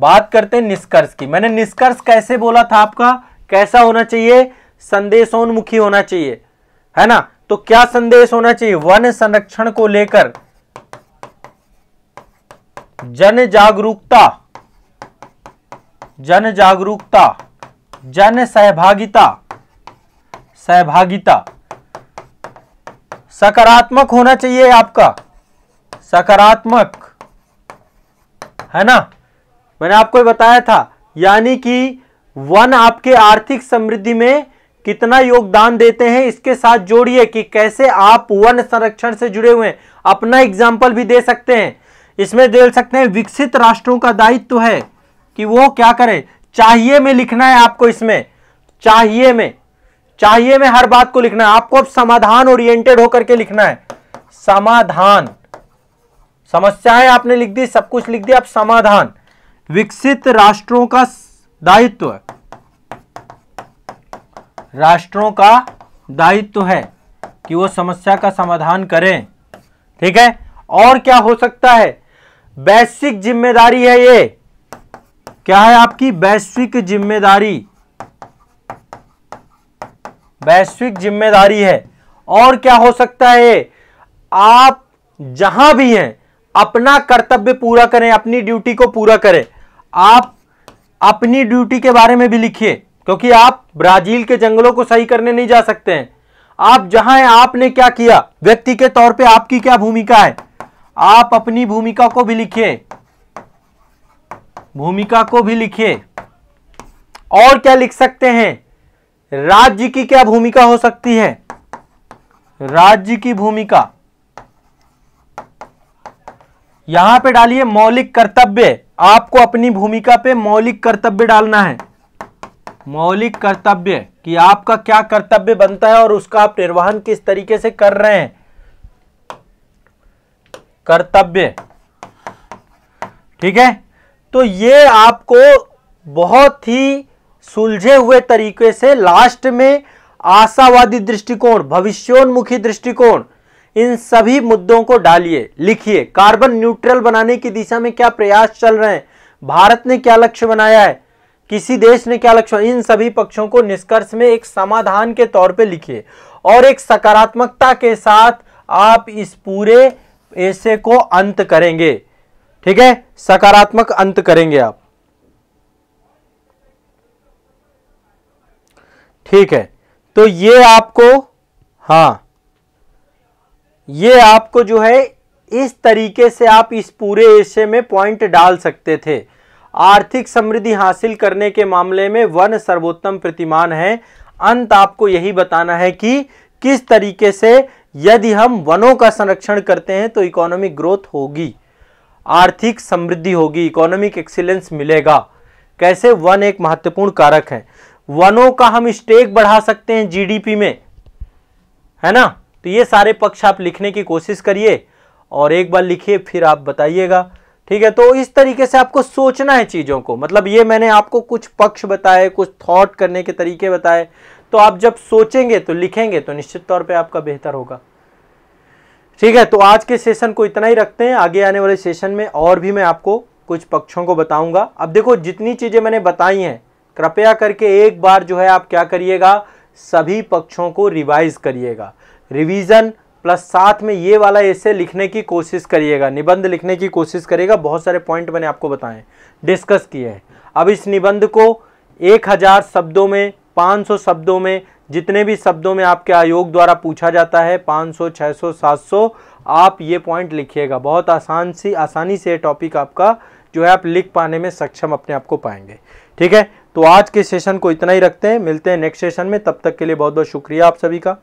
बात करते हैं निष्कर्ष की मैंने निष्कर्ष कैसे बोला था आपका कैसा होना चाहिए संदेशोन्मुखी होना चाहिए है ना तो क्या संदेश होना चाहिए वन संरक्षण को लेकर जन जागरूकता जन जागरूकता जन सहभागिता सहभागिता सकारात्मक होना चाहिए आपका सकारात्मक है ना मैंने आपको बताया था यानी कि वन आपके आर्थिक समृद्धि में कितना योगदान देते हैं इसके साथ जोड़िए कि कैसे आप वन संरक्षण से जुड़े हुए हैं अपना एग्जाम्पल भी दे सकते हैं इसमें दे सकते हैं विकसित राष्ट्रों का दायित्व है कि वो क्या करें चाहिए में लिखना है आपको इसमें चाहिए में चाहिए में हर बात को लिखना है आपको अब समाधान ओरिएंटेड होकर के लिखना है समाधान समस्याएं आपने लिख दी सब कुछ लिख दिया अब समाधान विकसित राष्ट्रों का दायित्व है राष्ट्रों का दायित्व तो है कि वो समस्या का समाधान करें ठीक है और क्या हो सकता है वैश्विक जिम्मेदारी है ये क्या है आपकी वैश्विक जिम्मेदारी वैश्विक जिम्मेदारी है और क्या हो सकता है आप जहां भी हैं अपना कर्तव्य पूरा करें अपनी ड्यूटी को पूरा करें आप अपनी ड्यूटी के बारे में भी लिखिए क्योंकि आप ब्राजील के जंगलों को सही करने नहीं जा सकते हैं आप जहां हैं आपने क्या किया व्यक्ति के तौर पे आपकी क्या भूमिका है आप अपनी भूमिका को भी लिखिए भूमिका को भी लिखिए और क्या लिख सकते हैं राज्य की क्या भूमिका हो सकती है राज्य की भूमिका यहां पे डालिए मौलिक कर्तव्य आपको अपनी भूमिका पे मौलिक कर्तव्य डालना है मौलिक कर्तव्य कि आपका क्या कर्तव्य बनता है और उसका आप निर्वहन किस तरीके से कर रहे हैं कर्तव्य ठीक है तो ये आपको बहुत ही सुलझे हुए तरीके से लास्ट में आशावादी दृष्टिकोण भविष्योन्मुखी दृष्टिकोण इन सभी मुद्दों को डालिए लिखिए कार्बन न्यूट्रल बनाने की दिशा में क्या प्रयास चल रहे हैं भारत ने क्या लक्ष्य बनाया है किसी देश ने क्या लक्ष्य इन सभी पक्षों को निष्कर्ष में एक समाधान के तौर पे लिखिए और एक सकारात्मकता के साथ आप इस पूरे ऐसे को अंत करेंगे ठीक है सकारात्मक अंत करेंगे आप ठीक है तो ये आपको हा ये आपको जो है इस तरीके से आप इस पूरे ऐसे में पॉइंट डाल सकते थे आर्थिक समृद्धि हासिल करने के मामले में वन सर्वोत्तम प्रतिमान है अंत आपको यही बताना है कि किस तरीके से यदि हम वनों का संरक्षण करते हैं तो इकोनॉमिक ग्रोथ होगी आर्थिक समृद्धि होगी इकोनॉमिक एक्सीलेंस मिलेगा कैसे वन एक महत्वपूर्ण कारक है वनों का हम स्टेक बढ़ा सकते हैं जीडीपी में है ना तो ये सारे पक्ष आप लिखने की कोशिश करिए और एक बार लिखिए फिर आप बताइएगा ठीक है तो इस तरीके से आपको सोचना है चीज़ों को मतलब ये मैंने आपको कुछ पक्ष बताए कुछ थॉट करने के तरीके बताए तो आप जब सोचेंगे तो लिखेंगे तो निश्चित तौर पे आपका बेहतर होगा ठीक है तो आज के सेशन को इतना ही रखते हैं आगे आने वाले सेशन में और भी मैं आपको कुछ पक्षों को बताऊंगा अब देखो जितनी चीज़ें मैंने बताई हैं कृपया करके एक बार जो है आप क्या करिएगा सभी पक्षों को रिवाइज करिएगा रिविजन प्लस साथ में ये वाला ऐसे लिखने की कोशिश करिएगा निबंध लिखने की कोशिश करिएगा बहुत सारे पॉइंट मैंने आपको बताएं डिस्कस किए हैं अब इस निबंध को एक हज़ार शब्दों में पाँच सौ शब्दों में जितने भी शब्दों में आपके आयोग द्वारा पूछा जाता है पाँच सौ छः सौ सात सौ आप ये पॉइंट लिखिएगा बहुत आसान सी आसानी से टॉपिक आपका जो है आप लिख पाने में सक्षम अपने आप को पाएंगे ठीक है तो आज के सेशन को इतना ही रखते हैं मिलते हैं नेक्स्ट सेशन में तब तक के लिए बहुत बहुत शुक्रिया आप सभी का